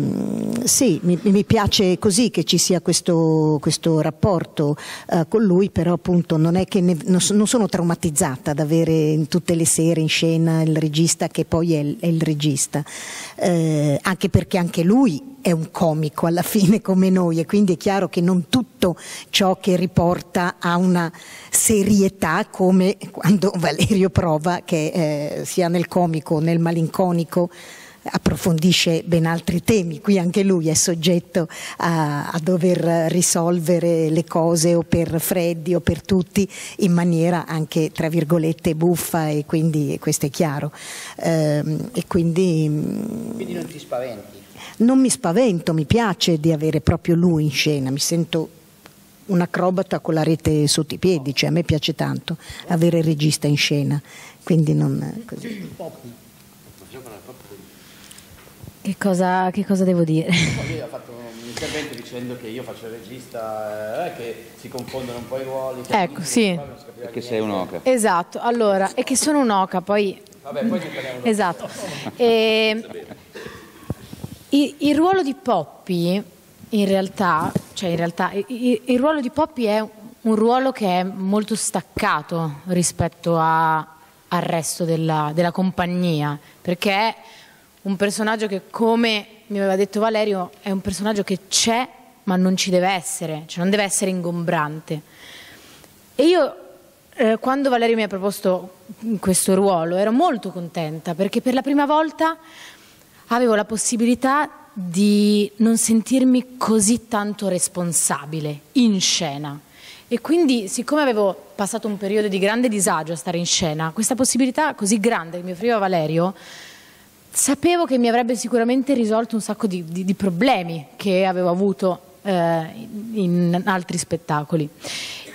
S3: sì, mi, mi, piace così che ci sia questo, questo rapporto eh, con lui, però appunto non è che ne, non, non, sono traumatizzata ad avere tutte le sere in scena il regista che poi è, è il regista, eh, anche perché anche lui è un comico alla fine come noi e quindi è chiaro che non tutto ciò che riporta ha una serietà come quando Valerio prova che eh, sia nel comico, o nel malinconico approfondisce ben altri temi, qui anche lui è soggetto a, a dover risolvere le cose o per Freddi o per tutti in maniera anche tra virgolette buffa e quindi e questo è chiaro. Ehm, e quindi, mm, quindi non ti spaventi? Non mi spavento, mi piace di avere proprio lui in scena, mi sento un acrobata con la rete sotto i piedi, cioè a me piace tanto avere il regista in scena, quindi non... Così. Che cosa, che cosa devo dire?
S2: Lui ha fatto un intervento dicendo che io faccio il regista, eh, che si confondono un po' i ruoli. Ecco, sì. E che sei un'oca.
S7: Esatto, allora, e che sono un'oca, poi... Vabbè, poi ci parliamo. esatto. E, il, il, ruolo di Poppy, in realtà, cioè in realtà il, il ruolo di Poppy è un ruolo che è molto staccato rispetto a, al resto della, della compagnia, perché un personaggio che come mi aveva detto Valerio è un personaggio che c'è ma non ci deve essere, cioè non deve essere ingombrante. E io eh, quando Valerio mi ha proposto questo ruolo ero molto contenta perché per la prima volta avevo la possibilità di non sentirmi così tanto responsabile in scena. E quindi, siccome avevo passato un periodo di grande disagio a stare in scena, questa possibilità così grande che mi offriva Valerio sapevo che mi avrebbe sicuramente risolto un sacco di, di, di problemi che avevo avuto eh, in altri spettacoli.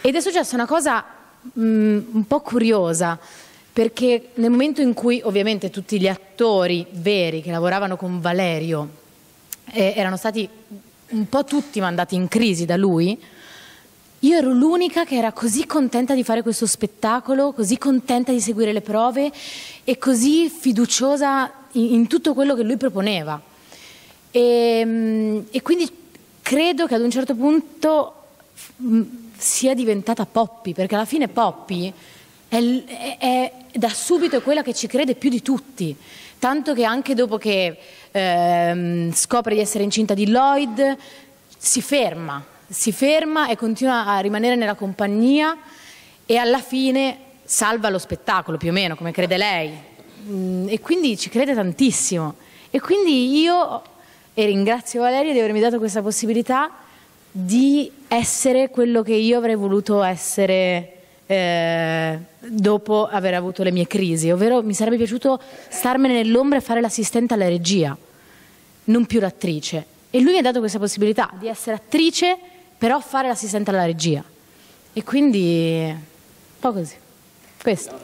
S7: Ed è successa una cosa mh, mm, un po' curiosa, perché nel momento in cui ovviamente tutti gli attori veri che lavoravano con Valerio eh, erano stati un po' tutti mandati in crisi da lui, io ero l'unica che era così contenta di fare questo spettacolo, così contenta di seguire le prove e così fiduciosa in, tutto quello che lui proponeva. E, ehm, e quindi credo che ad un certo punto sia diventata Poppy, perché alla fine Poppy è, è, è, da subito quella che ci crede più di tutti, tanto che anche dopo che ehm, scopre di essere incinta di Lloyd si ferma, si ferma e continua a rimanere nella compagnia e alla fine salva lo spettacolo più o meno, come crede lei, Mm, e quindi ci crede tantissimo. E quindi io, e ringrazio Valeria di avermi dato questa possibilità, di essere quello che io avrei voluto essere eh, dopo aver avuto le mie crisi, ovvero mi sarebbe piaciuto starmene nell'ombra e fare l'assistente alla regia, non più l'attrice. E lui mi ha dato questa possibilità di essere attrice, però fare l'assistente alla regia. E quindi, un po' così. Questo.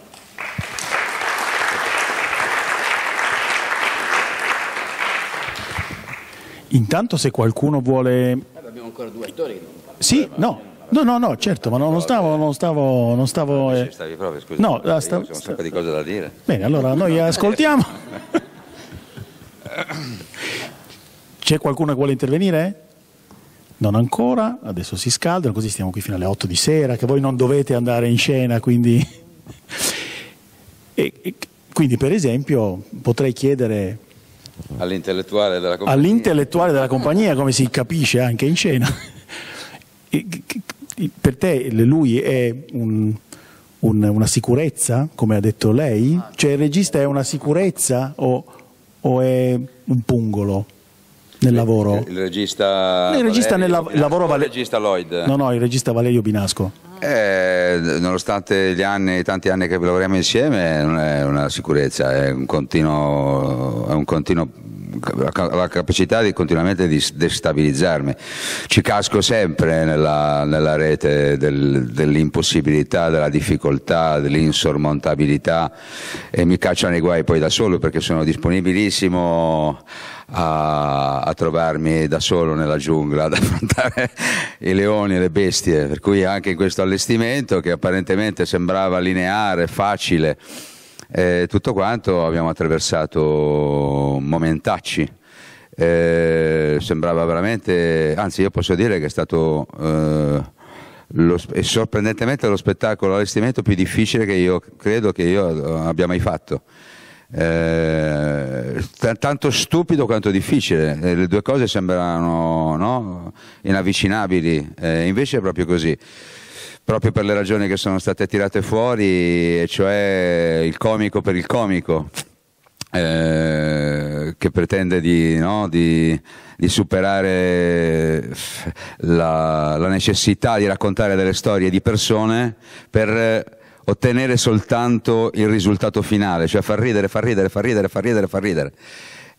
S1: Intanto se qualcuno vuole...
S2: Allora, abbiamo ancora due attori che
S1: non parlano. Sì, no. No, no, no, certo, ma non stavo, non stavo, non stavo... Eh... Stavi proprio, scusa, no, ah, sta... sono
S8: sempre sta... di cose da dire.
S1: Bene, allora noi ascoltiamo. C'è qualcuno che vuole intervenire? Non ancora, adesso si scaldano, così stiamo qui fino alle 8 di sera, che voi non dovete andare in scena, quindi... e, e, quindi per esempio potrei chiedere
S8: All'intellettuale della compagnia. All'intellettuale
S1: della compagnia, come si capisce anche in cena. per te lui è un, un, una sicurezza, come ha detto lei? Cioè il regista è una sicurezza o, o è un pungolo? Nel lavoro? Il
S8: regista. Il regista Valerio, nel la- lavoro Valerio. Il regista Lloyd. No,
S1: no, il regista Valerio Binasco.
S8: Eh, nonostante gli anni, tanti anni che lavoriamo insieme, non è una sicurezza, è un continuo, è un continuo la capacità di continuamente di destabilizzarmi. Ci casco sempre nella, nella rete del, dell'impossibilità, della difficoltà, dell'insormontabilità e mi cacciano i guai poi da solo perché sono disponibilissimo a a, a, trovarmi da solo nella giungla ad affrontare i leoni e le bestie, per cui anche in questo allestimento che apparentemente sembrava lineare, facile, eh, tutto quanto abbiamo attraversato momentacci. Eh, sembrava veramente, anzi io posso dire che è stato eh, lo, è sorprendentemente lo spettacolo, l'allestimento più difficile che io credo che io abbia mai fatto eh, t- tanto stupido quanto difficile, eh, le due cose sembrano no? inavvicinabili, eh, invece è proprio così proprio per le ragioni che sono state tirate fuori, cioè il comico per il comico, eh, che pretende di, no, di, di superare la, la, necessità di raccontare delle storie di persone per ottenere soltanto il risultato finale, cioè far ridere, far ridere, far ridere, far ridere, far ridere.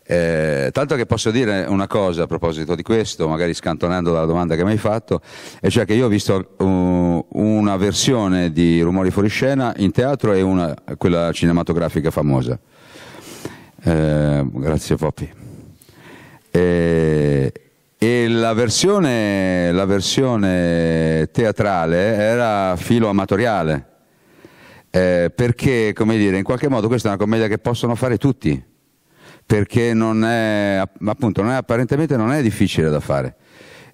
S8: Eh, tanto che posso dire una cosa a proposito di questo, magari scantonando dalla domanda che mi hai fatto, e cioè che io ho visto uh, una versione di Rumori fuori scena in teatro e una, quella cinematografica famosa. Eh, grazie Poppi. Eh, e la versione, la versione teatrale era filo amatoriale eh, perché, come dire, in qualche modo questa è una commedia che possono fare tutti, perché non è, appunto, non è, apparentemente non è difficile da fare.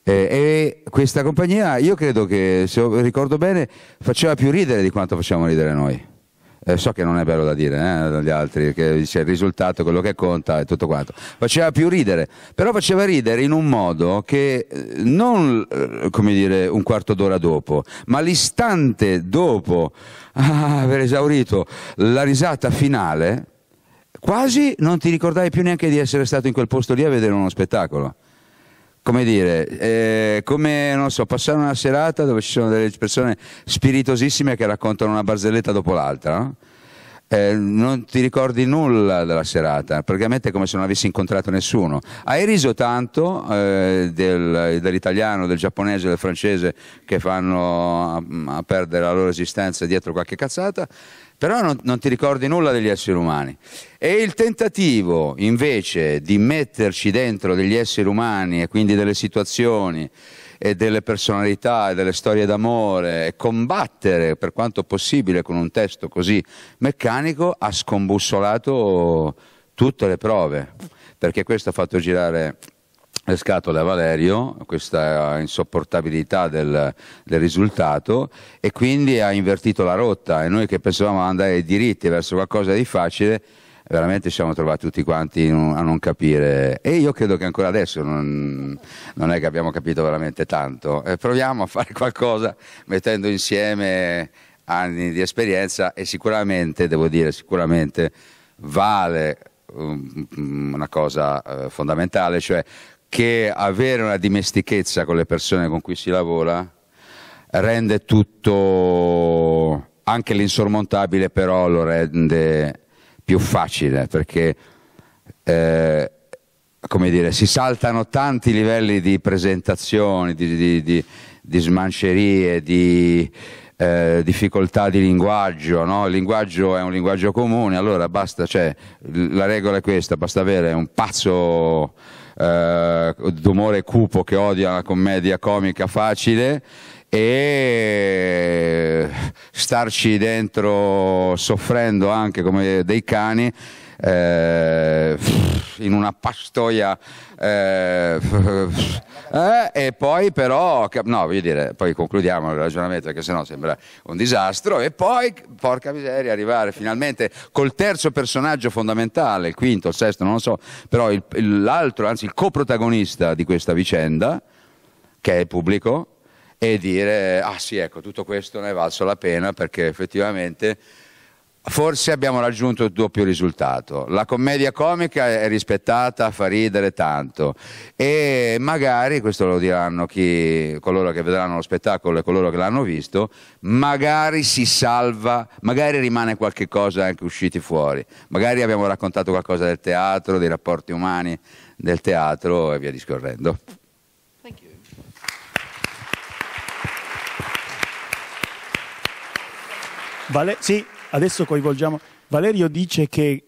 S8: Eh, e questa compagnia, io credo che, se ricordo bene, faceva più ridere di quanto facciamo ridere noi eh, so che non è bello da dire eh, agli altri, che dice il risultato, quello che conta e tutto quanto, faceva più ridere, però faceva ridere in un modo che eh, non, eh, come dire, un quarto d'ora dopo, ma l'istante dopo ah, aver esaurito la risata finale, quasi non ti ricordavi più neanche di essere stato in quel posto lì a vedere uno spettacolo come dire, eh, come non so, passare una serata dove ci sono delle persone spiritosissime che raccontano una barzelletta dopo l'altra, no? eh, non ti ricordi nulla della serata, praticamente è come se non avessi incontrato nessuno. Hai riso tanto eh, del, dell'italiano, del giapponese, del francese che fanno a, a perdere la loro esistenza dietro qualche cazzata, però non, non, ti ricordi nulla degli esseri umani. E il tentativo invece di metterci dentro degli esseri umani e quindi delle situazioni e delle personalità e delle storie d'amore e combattere per quanto possibile con un testo così meccanico ha scombussolato tutte le prove, perché questo ha fatto girare le scatole a Valerio, questa insopportabilità del, del, risultato e quindi ha invertito la rotta e noi che pensavamo andare diritti verso qualcosa di facile veramente ci siamo trovati tutti quanti a non capire e io credo che ancora adesso non, non è che abbiamo capito veramente tanto eh, proviamo a fare qualcosa mettendo insieme anni di esperienza e sicuramente, devo dire, sicuramente vale um, una cosa eh, fondamentale, cioè che avere una dimestichezza con le persone con cui si lavora rende tutto, anche l'insormontabile però lo rende più facile perché eh, come dire, si saltano tanti livelli di presentazioni, di, di, di, di smancerie, di eh, difficoltà di linguaggio. No? Il linguaggio è un linguaggio comune, allora basta, cioè, la regola è questa, basta avere un pazzo eh, d'umore cupo che odia la commedia comica facile e starci dentro soffrendo anche come dei cani eh, in una pastoia eh, eh e poi però no voglio dire poi concludiamo il ragionamento perché sennò sembra un disastro e poi porca miseria arrivare finalmente col terzo personaggio fondamentale il quinto, il sesto non lo so però il, l'altro anzi il coprotagonista di questa vicenda che è il pubblico e dire ah sì ecco tutto questo ne è valso la pena perché effettivamente forse abbiamo raggiunto il doppio risultato. La commedia comica è rispettata, fa ridere tanto e magari, questo lo diranno chi, coloro che vedranno lo spettacolo e coloro che l'hanno visto, magari si salva, magari rimane qualche cosa anche usciti fuori, magari abbiamo raccontato qualcosa del teatro, dei rapporti umani del teatro e via discorrendo.
S1: Vale, sì, adesso coinvolgiamo. Valerio dice che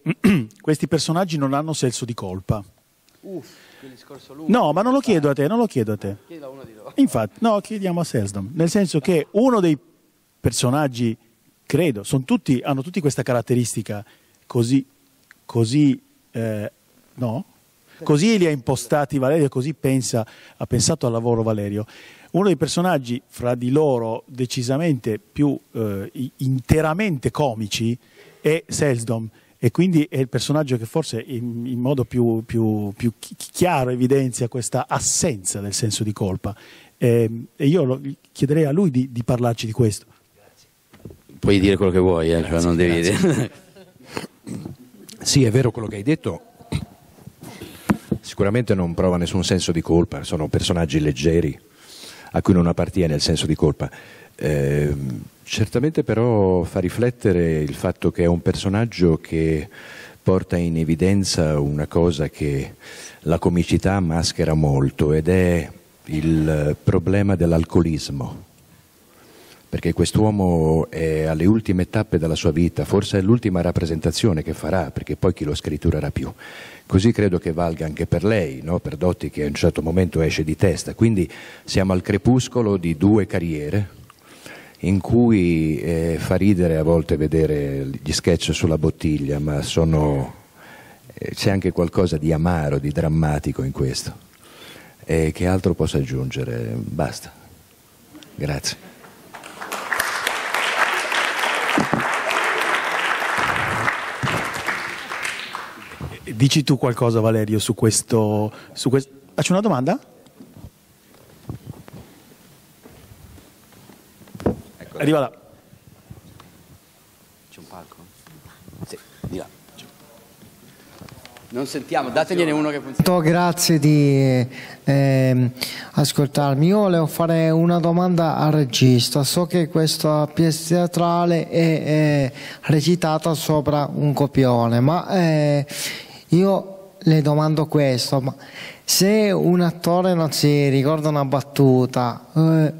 S1: questi personaggi non hanno senso di colpa. Uff, che discorso lungo. No, ma non lo chiedo a te, non lo chiedo a te. Chiedo a uno di loro. Infatti, no, chiediamo a Selsdom. Nel senso che uno dei personaggi, credo, tutti, hanno tutti questa caratteristica così, così, eh, no? Così li ha impostati Valerio, così pensa, ha pensato al lavoro Valerio uno dei personaggi fra di loro decisamente più eh, interamente comici è Selsdom e quindi è il personaggio che forse in, in modo più, più, più, chiaro evidenzia questa assenza del senso di colpa. Eh, e io lo, chiederei a lui di, di, parlarci di questo.
S2: Puoi dire quello che vuoi, eh, cioè grazie, cioè non
S6: devi
S1: dire. sì, è vero quello che hai detto,
S6: sicuramente non prova nessun senso di colpa, sono personaggi leggeri, a cui non appartiene il senso di colpa. Eh, certamente però fa riflettere il fatto che è un personaggio che porta in evidenza una cosa che la comicità maschera molto ed è il problema dell'alcolismo perché quest'uomo è alle ultime tappe della sua vita, forse è l'ultima rappresentazione che farà, perché poi chi lo scritturerà più. Così credo che valga anche per lei, no? per Dotti che a un certo momento esce di testa. Quindi siamo al crepuscolo di due carriere in cui eh, fa ridere a volte vedere gli sketch sulla bottiglia, ma sono... Eh, c'è anche qualcosa di amaro, di drammatico in questo. E che altro posso aggiungere? Basta.
S1: Grazie. Dici tu qualcosa Valerio su questo... Su quest... Faccio una domanda? Eccola. Arriva là. C'è un
S2: palco? Sì, di là. Non sentiamo, dategliene uno che
S5: funziona. Grazie di eh, ascoltarmi. Io volevo fare una domanda al regista. So che questa pièce teatrale è, è recitata sopra un copione, ma eh, io le domando questo, ma se un attore non si ricorda una battuta, eh,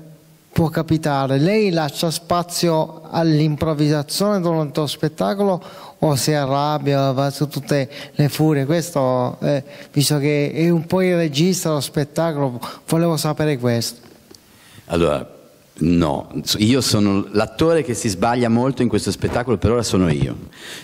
S5: può capitare, lei lascia spazio all'improvvisazione durante lo spettacolo o si arrabbia, va su tutte le furie? Questo, eh, visto che è un po' il regista dello spettacolo, volevo sapere questo.
S2: Allora, No, io sono l'attore che si sbaglia molto in questo spettacolo, per ora sono io.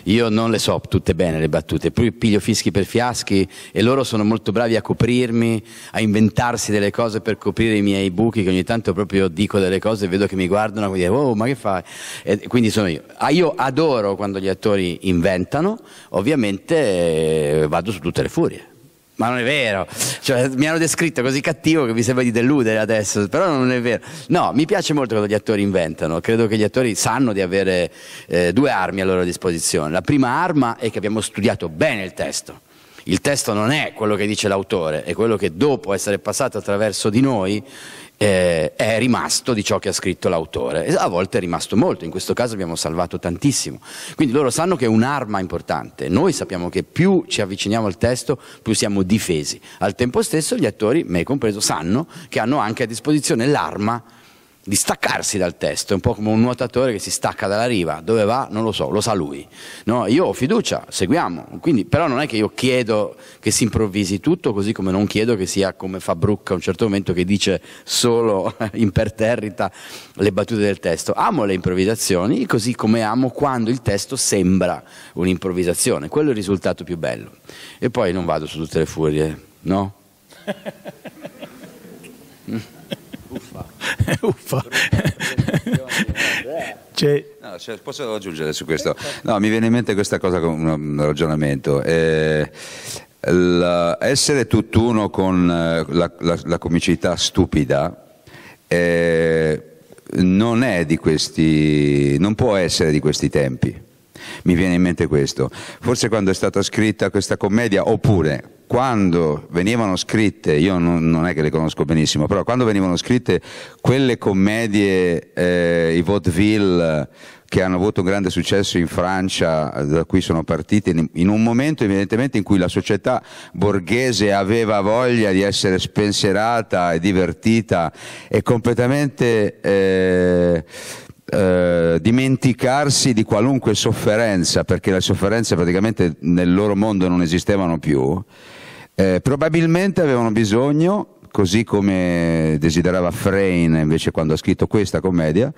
S2: Io non le so tutte bene le battute, poi piglio fischi per fiaschi e loro sono molto bravi a coprirmi, a inventarsi delle cose per coprire i miei buchi, che ogni tanto proprio dico delle cose e vedo che mi guardano e dico, oh ma che fai? E quindi sono io. Ah, io adoro quando gli attori inventano, ovviamente eh, vado su tutte le furie. Ma non è vero, cioè, mi hanno descritto così cattivo che mi sembra di deludere adesso, però non è vero. No, mi piace molto quando gli attori inventano, credo che gli attori sanno di avere eh, due armi a loro disposizione. La prima arma è che abbiamo studiato bene il testo. Il testo non è quello che dice l'autore, è quello che dopo essere passato attraverso di noi eh, è rimasto di ciò che ha scritto l'autore. a volte è rimasto molto, in questo caso abbiamo salvato tantissimo. Quindi loro sanno che è un'arma importante, noi sappiamo che più ci avviciniamo al testo, più siamo difesi. Al tempo stesso gli attori, me compreso, sanno che hanno anche a disposizione l'arma di staccarsi dal testo, è un po' come un nuotatore che si stacca dalla riva, dove va non lo so, lo sa lui. No, io ho fiducia, seguiamo, Quindi, però non è che io chiedo che si improvvisi tutto, così come non chiedo che sia come fa Brooke a un certo momento che dice solo imperterrita le battute del testo. Amo le improvvisazioni, così come amo quando il testo sembra un'improvvisazione, quello è il risultato più bello. E poi non vado su tutte le furie, no?
S1: zuffa. cioè...
S8: no, cioè, posso aggiungere su questo? No, mi viene in mente questa cosa con un ragionamento. Eh, essere tutt'uno con eh, la, la, la comicità stupida eh, non, questi, non può essere di questi tempi mi viene in mente questo. Forse quando è stata scritta questa commedia, oppure quando venivano scritte, io non, non, è che le conosco benissimo, però quando venivano scritte quelle commedie, eh, i vaudeville che hanno avuto un grande successo in Francia, da cui sono partite, in, in un momento evidentemente in cui la società borghese aveva voglia di essere spensierata e divertita e completamente... Eh, eh, dimenticarsi di qualunque sofferenza, perché le sofferenze praticamente nel loro mondo non esistevano più, eh, probabilmente avevano bisogno, così come desiderava Frayne invece quando ha scritto questa commedia,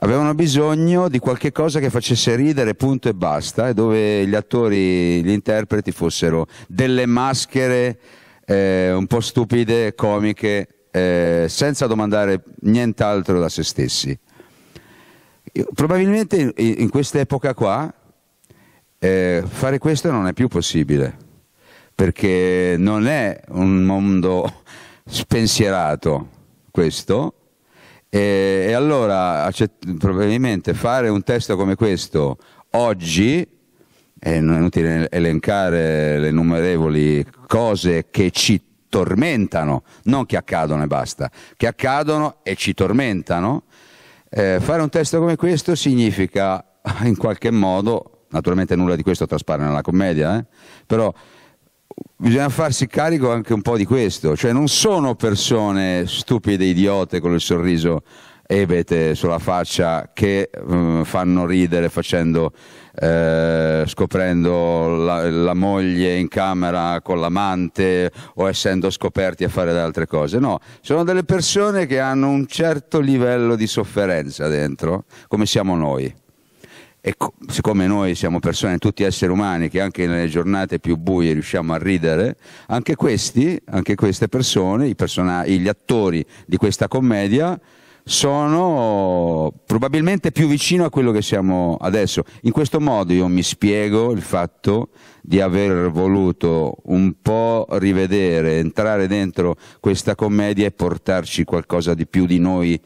S8: avevano bisogno di qualche cosa che facesse ridere, punto e basta, e dove gli attori, gli interpreti fossero delle maschere eh, un po' stupide, comiche, eh, senza domandare nient'altro da se stessi. Probabilmente in quest'epoca qua eh, fare questo non è più possibile, perché non è un mondo spensierato questo, e, e allora probabilmente fare un testo come questo oggi, eh, è inutile elencare le innumerevoli cose che ci tormentano, non che accadono e basta, che accadono e ci tormentano, eh, fare un testo come questo significa in qualche modo, naturalmente nulla di questo traspare nella commedia, eh, però bisogna farsi carico anche un po' di questo, cioè non sono persone stupide, idiote con il sorriso ebete sulla faccia che mh, mm, fanno ridere facendo, eh, scoprendo la, la, moglie in camera con l'amante o essendo scoperti a fare altre cose. No, sono delle persone che hanno un certo livello di sofferenza dentro, come siamo noi. E siccome noi siamo persone, tutti esseri umani, che anche nelle giornate più buie riusciamo a ridere, anche, questi, anche queste persone, persona- gli attori di questa commedia, sono probabilmente più vicino a quello che siamo adesso. In questo modo io mi spiego il fatto di aver voluto un po' rivedere, entrare dentro questa commedia e portarci qualcosa di più di noi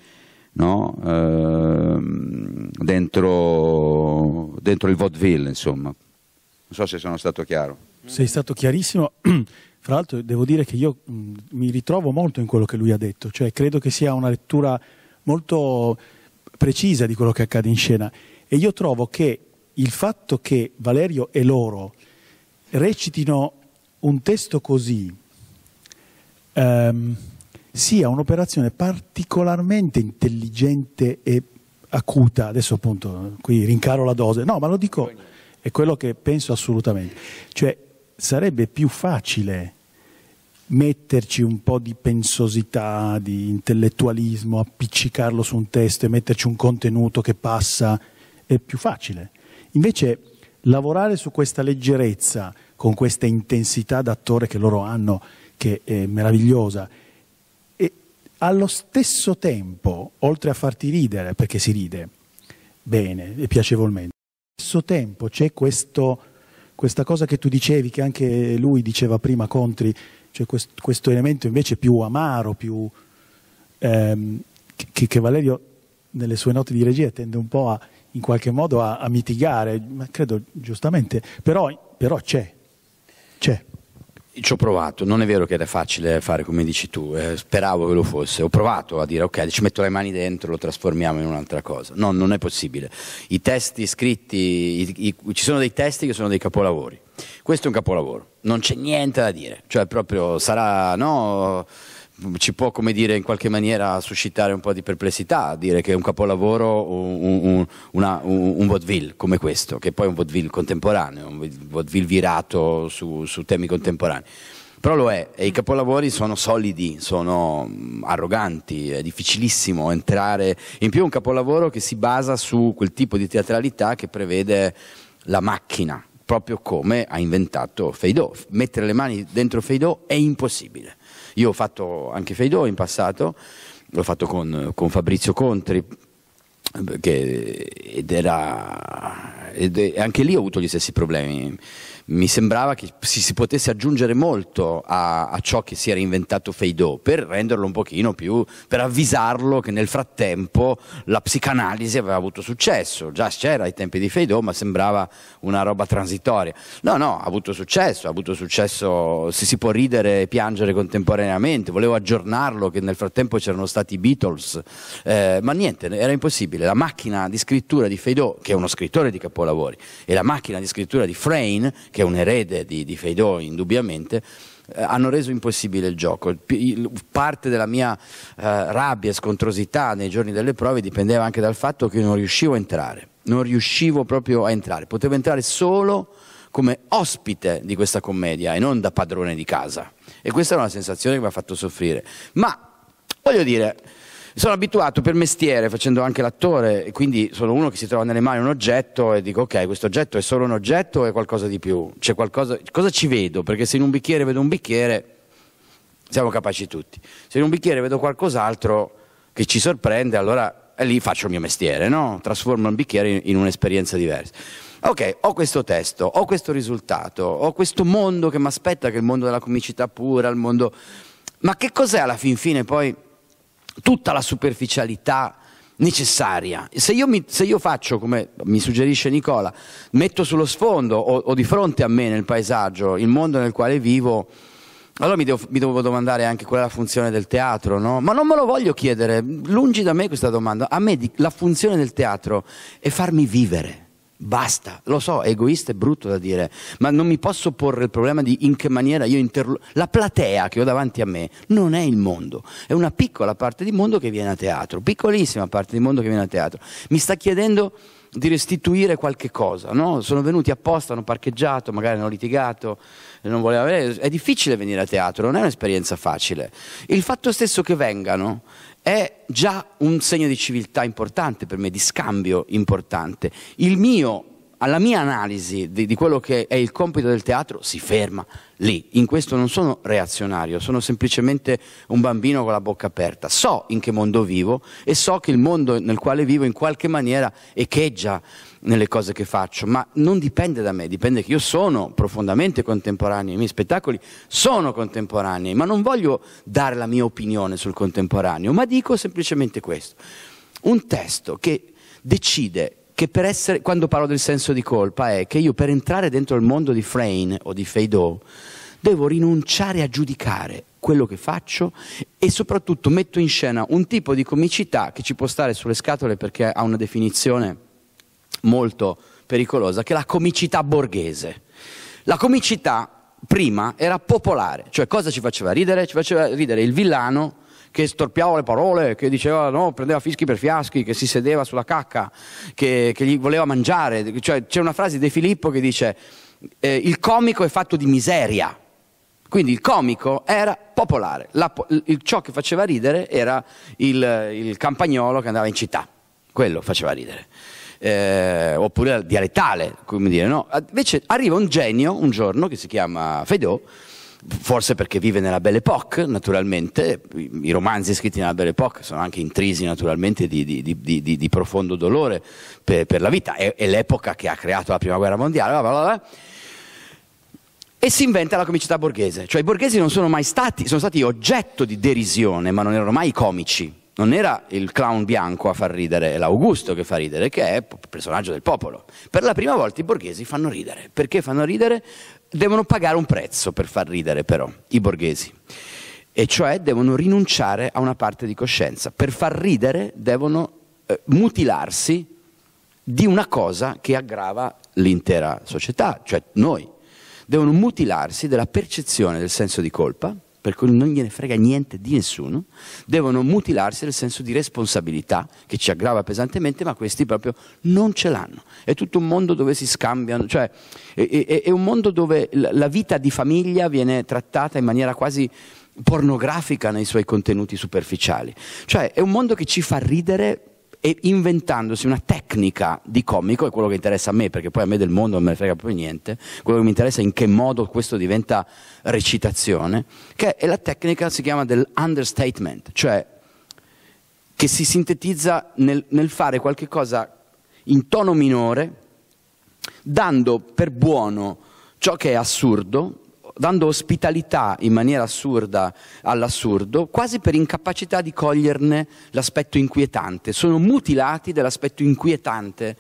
S8: no? ehm, dentro, dentro il vaudeville, insomma. Non so se sono stato chiaro.
S1: Sei stato chiarissimo. Fra l'altro devo dire che io mm, mi ritrovo molto in quello che lui ha detto, cioè credo che sia una lettura molto precisa di quello che accade in scena e io trovo che il fatto che Valerio e loro recitino un testo così ehm, sia un'operazione particolarmente intelligente e acuta, adesso appunto qui rincaro la dose, no ma lo dico, è quello che penso assolutamente, cioè sarebbe più facile metterci un po' di pensosità, di intellettualismo, appiccicarlo su un testo e metterci un contenuto che passa è più facile. Invece lavorare su questa leggerezza, con questa intensità d'attore che loro hanno, che è meravigliosa, e allo stesso tempo, oltre a farti ridere, perché si ride bene e piacevolmente, allo stesso tempo c'è questa cosa che tu dicevi, che anche lui diceva prima, Contri, cioè quest, questo elemento invece più amaro, più, ehm, che, che, Valerio nelle sue note di regia tende un po' a, in qualche modo a, a mitigare, ma credo giustamente, però, però c'è,
S2: c'è. Ci ho provato, non è vero che era facile fare come dici tu, eh, speravo che lo fosse, ho provato a dire ok, ci metto le mani dentro, lo trasformiamo in un'altra cosa. No, non è possibile. I testi scritti, i, i, ci sono dei testi che sono dei capolavori. Questo è un capolavoro, non c'è niente da dire, cioè proprio sarà no ci può, come dire, in qualche maniera suscitare un po' di perplessità, dire che è un capolavoro, un, un, una, un, un vaudeville come questo, che poi è un vaudeville contemporaneo, un vaudeville virato su, su temi contemporanei. Però lo è, e i capolavori sono solidi, sono mm, arroganti, è difficilissimo entrare. In più è un capolavoro che si basa su quel tipo di teatralità che prevede la macchina, proprio come ha inventato Feidò. Mettere le mani dentro Feidò è impossibile. Io ho fatto anche Feidò in passato, l'ho fatto con, con Fabrizio Contri, eh, che, ed era ed, anche lì ho avuto gli stessi problemi mi sembrava che si, si potesse aggiungere molto a, a, ciò che si era inventato Feidò per renderlo un pochino più, per avvisarlo che nel frattempo la psicanalisi aveva avuto successo, già c'era ai tempi di Feidò ma sembrava una roba transitoria. No, no, ha avuto successo, ha avuto successo, se si può ridere e piangere contemporaneamente, volevo aggiornarlo che nel frattempo c'erano stati i Beatles, eh, ma niente, era impossibile, la macchina di scrittura di Feidò, che è uno scrittore di capolavori, e la macchina di scrittura di Frayne, che che è un erede di, di Feidò indubbiamente, eh, hanno reso impossibile il gioco. Parte della mia eh, rabbia e scontrosità nei giorni delle prove dipendeva anche dal fatto che io non riuscivo a entrare, non riuscivo proprio a entrare, potevo entrare solo come ospite di questa commedia e non da padrone di casa. E questa è una sensazione che mi ha fatto soffrire. Ma voglio dire, sono abituato per mestiere, facendo anche l'attore, quindi sono uno che si trova nelle mani un oggetto e dico ok, questo oggetto è solo un oggetto o è qualcosa di più? Qualcosa, cosa ci vedo? Perché se in un bicchiere vedo un bicchiere, siamo capaci tutti. Se in un bicchiere vedo qualcos'altro che ci sorprende, allora eh, lì faccio il mio mestiere, no? Trasformo un bicchiere in un'esperienza diversa. Ok, ho questo testo, ho questo risultato, ho questo mondo che mi aspetta, che è il mondo della comicità pura, il mondo... Ma che cos'è alla fin fine poi tutta la superficialità necessaria. Se io, mi, se io, faccio, come mi suggerisce Nicola, metto sullo sfondo o, o, di fronte a me nel paesaggio il mondo nel quale vivo, allora mi devo, mi devo domandare anche qual è la funzione del teatro, no? Ma non me lo voglio chiedere, lungi da me questa domanda. A me di, la funzione del teatro è farmi vivere. Basta, lo so, è egoista e brutto da dire, ma non mi posso porre il problema di in che maniera io interloco. La platea che ho davanti a me non è il mondo, è una piccola parte di mondo che viene a teatro, piccolissima parte di mondo che viene a teatro. Mi sta chiedendo di restituire qualche cosa, no? Sono venuti apposta, hanno parcheggiato, magari hanno litigato, non voleva vedere. È difficile venire a teatro, non è un'esperienza facile. Il fatto stesso che vengano è già un segno di civiltà importante per me, di scambio importante. Il mio, alla mia analisi di, di quello che è il compito del teatro si ferma lì. In questo non sono reazionario, sono semplicemente un bambino con la bocca aperta. So in che mondo vivo e so che il mondo nel quale vivo in qualche maniera echeggia nelle cose che faccio, ma non dipende da me, dipende che io sono profondamente contemporaneo, i miei spettacoli sono contemporanei, ma non voglio dare la mia opinione sul contemporaneo, ma dico semplicemente questo. Un testo che decide che per essere, quando parlo del senso di colpa, è che io per entrare dentro il mondo di Frame o di Feydeau devo rinunciare a giudicare quello che faccio e soprattutto metto in scena un tipo di comicità che ci può stare sulle scatole perché ha una definizione molto pericolosa che è la comicità borghese. La comicità prima era popolare, cioè cosa ci faceva ridere? Ci faceva ridere il villano che storpiava le parole, che diceva no, prendeva fischi per fiaschi, che si sedeva sulla cacca, che, che gli voleva mangiare. Cioè, c'è una frase di Filippo che dice eh, il comico è fatto di miseria. Quindi il comico era popolare, la, il, ciò che faceva ridere era il, il campagnolo che andava in città, quello faceva ridere eh, oppure dialettale, come dire, no? Invece arriva un genio un giorno che si chiama Fedot, forse perché vive nella Belle Époque, naturalmente, i romanzi scritti nella Belle Époque sono anche intrisi naturalmente di, di, di, di profondo dolore per, per la vita, è, è, l'epoca che ha creato la Prima Guerra Mondiale, bla bla bla. E si inventa la comicità borghese, cioè i borghesi non sono mai stati, sono stati oggetto di derisione, ma non erano mai comici, non era il clown bianco a far ridere, è l'Augusto che fa ridere, che è il personaggio del popolo. Per la prima volta i borghesi fanno ridere. Perché fanno ridere? Devono pagare un prezzo per far ridere però, i borghesi. E cioè devono rinunciare a una parte di coscienza. Per far ridere devono eh, mutilarsi di una cosa che aggrava l'intera società, cioè noi. Devono mutilarsi della percezione del senso di colpa per cui non gliene frega niente di nessuno, devono mutilarsi nel senso di responsabilità che ci aggrava pesantemente, ma questi proprio non ce l'hanno. È tutto un mondo dove si scambiano, cioè è, è, è un mondo dove la vita di famiglia viene trattata in maniera quasi pornografica nei suoi contenuti superficiali. Cioè è un mondo che ci fa ridere e inventandosi una tecnica di comico, è quello che interessa a me, perché poi a me del mondo non me ne frega proprio niente, quello che mi interessa è in che modo questo diventa recitazione, che è la tecnica si chiama dell'understatement, cioè che si sintetizza nel, nel fare cosa in tono minore, dando per buono ciò che è assurdo, dando ospitalità in maniera assurda all'assurdo, quasi per incapacità di coglierne l'aspetto inquietante. Sono mutilati dell'aspetto inquietante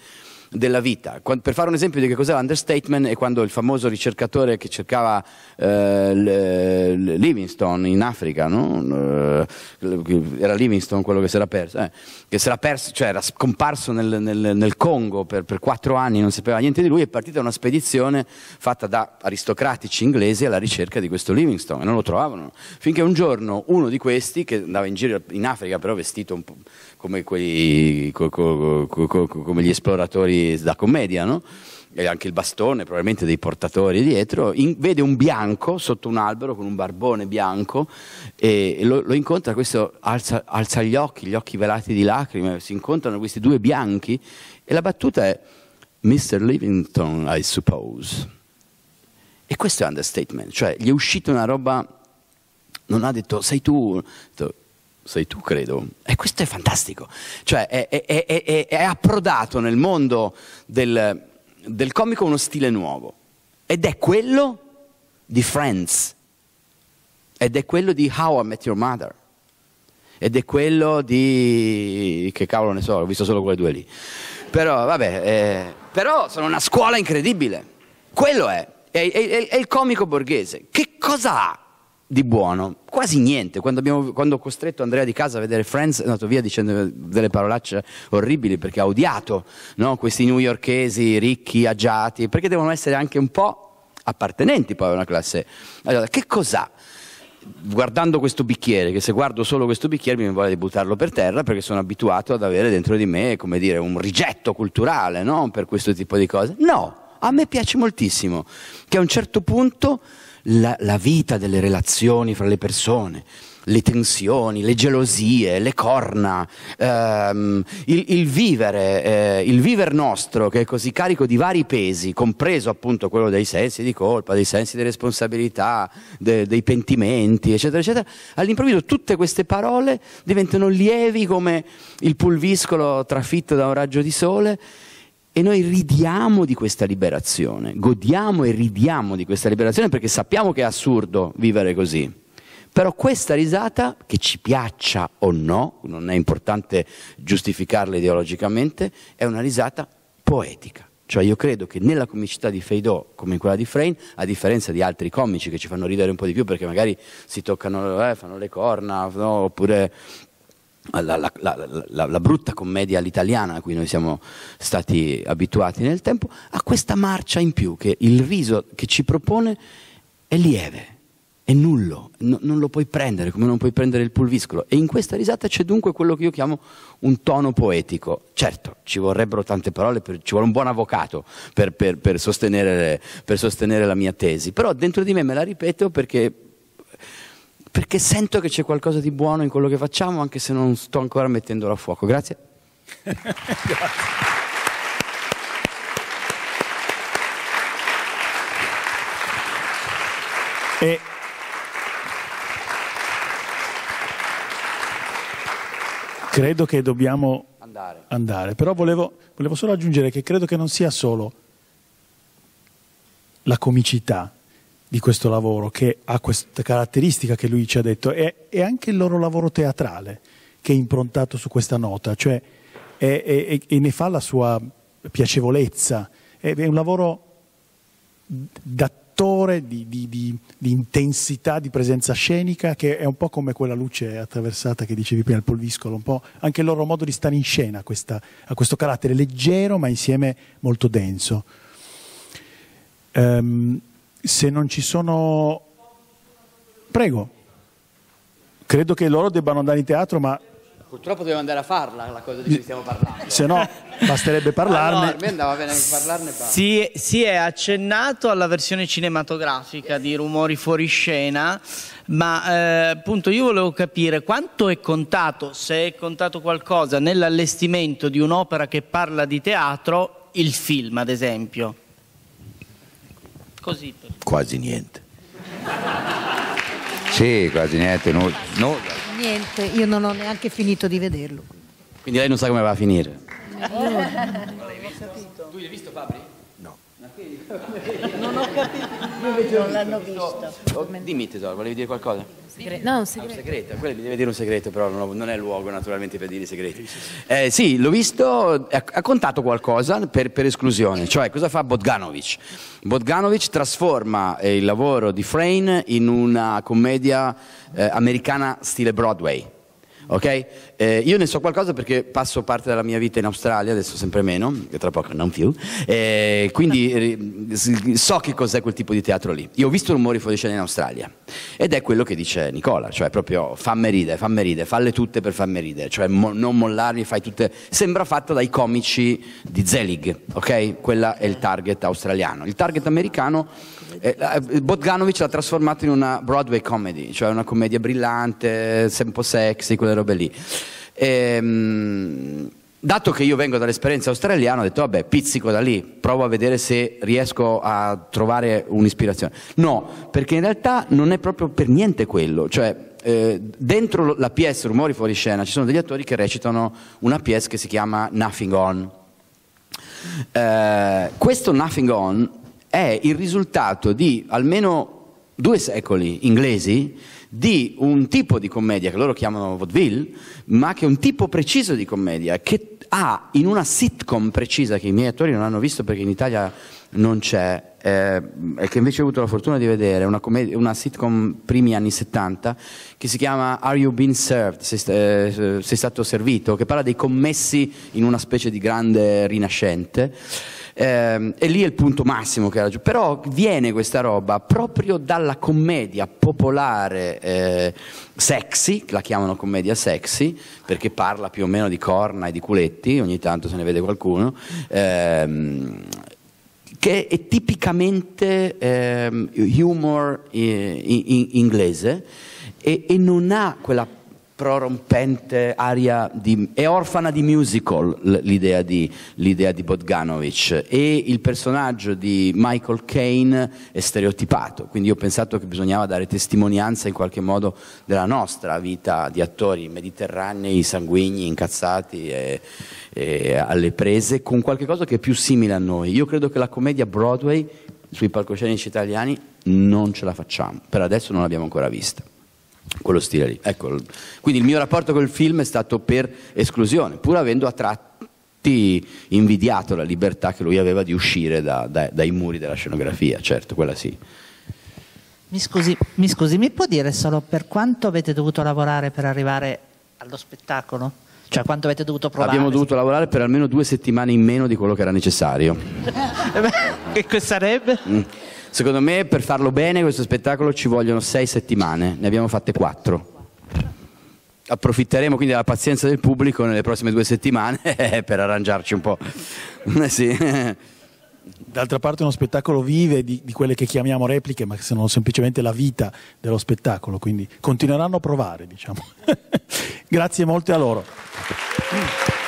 S2: della vita. Quando, per fare un esempio di che cos'è l'understatement è quando il famoso ricercatore che cercava eh, Livingstone in Africa, no? Eh, era Livingstone quello che si era perso, eh, che si era perso, cioè era scomparso nel, nel, nel Congo per, per, quattro anni, non sapeva niente di lui, è partita una spedizione fatta da aristocratici inglesi alla ricerca di questo Livingstone e non lo trovavano. Finché un giorno uno di questi, che andava in giro in Africa però vestito un po' come, quei, co, co, co, come gli esploratori da commedia, no? e anche il bastone, probabilmente dei portatori dietro, in, vede un bianco sotto un albero con un barbone bianco e, e lo, lo, incontra, questo alza, alza, gli occhi, gli occhi velati di lacrime, si incontrano questi due bianchi e la battuta è Mr. Livington, I suppose. E questo è understatement, cioè gli è uscita una roba, non ha detto sei tu, sei tu, credo. E questo è fantastico. Cioè, è, è, è, è approdato nel mondo del, del comico uno stile nuovo. Ed è quello di Friends. Ed è quello di How I Met Your Mother. Ed è quello di... che cavolo ne so, ho visto solo quelle due lì. Però, vabbè, eh, però sono una scuola incredibile. Quello è. È, è, è, il comico borghese. Che cosa ha di buono, quasi niente. Quando, abbiamo, quando, ho costretto Andrea di casa a vedere Friends, è andato via dicendo delle parolacce orribili perché ha odiato no? questi newyorkesi ricchi, agiati, perché devono essere anche un po' appartenenti poi a una classe. Allora, che cos'ha? Guardando questo bicchiere, che se guardo solo questo bicchiere mi vuole buttarlo per terra perché sono abituato ad avere dentro di me, come dire, un rigetto culturale no? per questo tipo di cose. No, a me piace moltissimo che a un certo punto la, la vita delle relazioni fra le persone le tensioni, le gelosie, le corna, ehm, il, il, vivere, eh, il vivere nostro che è così carico di vari pesi, compreso appunto quello dei sensi di colpa, dei sensi di responsabilità, de, dei pentimenti, eccetera, eccetera, all'improvviso tutte queste parole diventano lievi come il pulviscolo trafitto da un raggio di sole e noi ridiamo di questa liberazione, godiamo e ridiamo di questa liberazione perché sappiamo che è assurdo vivere così. Però questa risata, che ci piaccia o no, non è importante giustificarla ideologicamente, è una risata poetica. Cioè io credo che nella comicità di Feidò, come in quella di Frame, a differenza di altri comici che ci fanno ridere un po' di più perché magari si toccano, eh, fanno le corna, no, oppure la, la, la, la, brutta commedia all'italiana a cui noi siamo stati abituati nel tempo, a questa marcia in più che il riso che ci propone è lieve, è nullo, no, non lo puoi prendere come non puoi prendere il pulviscolo. E in questa risata c'è dunque quello che io chiamo un tono poetico. Certo, ci vorrebbero tante parole, per, ci vuole un buon avvocato per, per, per sostenere, sostenere la mia tesi, però dentro di me me la ripeto perché perché sento che c'è qualcosa di buono in quello che facciamo, anche se non sto ancora mettendolo a fuoco. Grazie. Grazie.
S1: E... Credo che dobbiamo andare, andare. però volevo, volevo solo aggiungere che credo che non sia solo la comicità di questo lavoro, che ha questa caratteristica che lui ci ha detto, è, e anche il loro lavoro teatrale che è improntato su questa nota, cioè, e, e, e ne fa la sua piacevolezza. È, è un lavoro d'attore, di, di, di, di, intensità, di presenza scenica, che è un po' come quella luce attraversata che dicevi prima, il polviscolo, un po' anche il loro modo di stare in scena questa, ha questo carattere leggero ma insieme molto denso. Um, se non ci sono... Prego. Credo che loro debbano andare in teatro, ma...
S2: Purtroppo dobbiamo andare a farla la cosa
S1: di cui stiamo parlando. Se no, basterebbe parlarne. Ah, no,
S2: bene parlarne si, si, è accennato alla versione cinematografica di Rumori fuori scena, ma eh, appunto io volevo capire quanto è contato, se è contato qualcosa, nell'allestimento di un'opera che parla di teatro, il film ad esempio.
S6: Così. Per...
S8: Quasi niente. sì, quasi niente. No, no.
S3: Niente, io non ho neanche finito di vederlo.
S8: Quindi lei non sa come va a finire.
S2: No. Tu l'hai visto Fabri?
S7: non ho capito. No, non l'hanno visto.
S2: Oh, dimmi tesoro, volevi dire qualcosa?
S7: Segreto. No, un segreto. Ah, un segreto. Quello mi deve
S2: dire un segreto, però non, ho, non è luogo naturalmente per dire i segreti. Eh, sì, l'ho visto, ha, ha contato qualcosa per, per, esclusione, cioè cosa fa Bodganovic? Bodganovic trasforma eh, il lavoro di Frame in una commedia eh, americana stile Broadway ok? Eh, io ne so qualcosa perché passo parte della mia vita in Australia, adesso sempre meno, e tra poco non più, eh, quindi so che cos'è quel tipo di teatro lì. Io ho visto rumori fuori scena in Australia ed è quello che dice Nicola, cioè proprio fammi ridere, fammi ridere, falle tutte per farmi ridere, cioè mo- non mollarmi, fai tutte... Sembra fatta dai comici di Zelig, ok? Quella è il target australiano. Il target americano eh, eh, Botganovic l'ha trasformato in una Broadway comedy, cioè una commedia brillante, un po' sexy, quelle robe lì. E, ehm, dato che io vengo dall'esperienza australiana, ho detto vabbè, pizzico da lì, provo a vedere se riesco a trovare un'ispirazione. No, perché in realtà non è proprio per niente quello, cioè eh, dentro la pièce Rumori fuori scena ci sono degli attori che recitano una pièce che si chiama Nothing On. Eh, questo Nothing On è il risultato di almeno due secoli inglesi di un tipo di commedia che loro chiamano vaudeville, ma che è un tipo preciso di commedia che ha in una sitcom precisa che i miei attori non hanno visto perché in Italia non c'è eh, e che invece ho avuto la fortuna di vedere, una, una, sitcom primi anni 70 che si chiama Are You Being Served? Sei, eh, sei, stato servito? che parla dei commessi in una specie di grande rinascente. Eh, e lì è il punto massimo che era giù. Però viene questa roba proprio dalla commedia popolare eh, sexy, la chiamano commedia sexy, perché parla più o meno di corna e di culetti, ogni tanto se ne vede qualcuno, ehm, che è tipicamente eh, humor eh, in, in, inglese e, e non ha quella prorompente aria di... è orfana di musical l'idea di, l'idea di Bogdanovic e il personaggio di Michael Caine è stereotipato, quindi io ho pensato che bisognava dare testimonianza in qualche modo della nostra vita di attori mediterranei, sanguigni, incazzati e, e alle prese con qualche cosa che è più simile a noi. Io credo che la commedia Broadway sui palcoscenici italiani non ce la facciamo, per adesso non l'abbiamo ancora vista quello stile lì. Ecco, quindi il mio rapporto col film è stato per esclusione, pur avendo a tratti invidiato la libertà che lui aveva di uscire da, da, dai muri della scenografia, certo, quella sì.
S4: Mi scusi, mi scusi, mi può dire solo per quanto avete dovuto lavorare per arrivare allo spettacolo? Cioè quanto avete dovuto provare?
S2: Abbiamo dovuto lavorare per almeno due settimane in meno di quello che era necessario.
S3: e che
S2: sarebbe? Mm. Secondo me per farlo bene questo spettacolo ci vogliono sei settimane, ne abbiamo fatte quattro. Approfitteremo quindi della pazienza del pubblico nelle prossime due settimane per arrangiarci un po'. sì. D'altra
S1: parte uno spettacolo vive di, di, quelle che chiamiamo repliche, ma che sono semplicemente la vita dello spettacolo, quindi continueranno a provare, diciamo. Grazie molte a loro.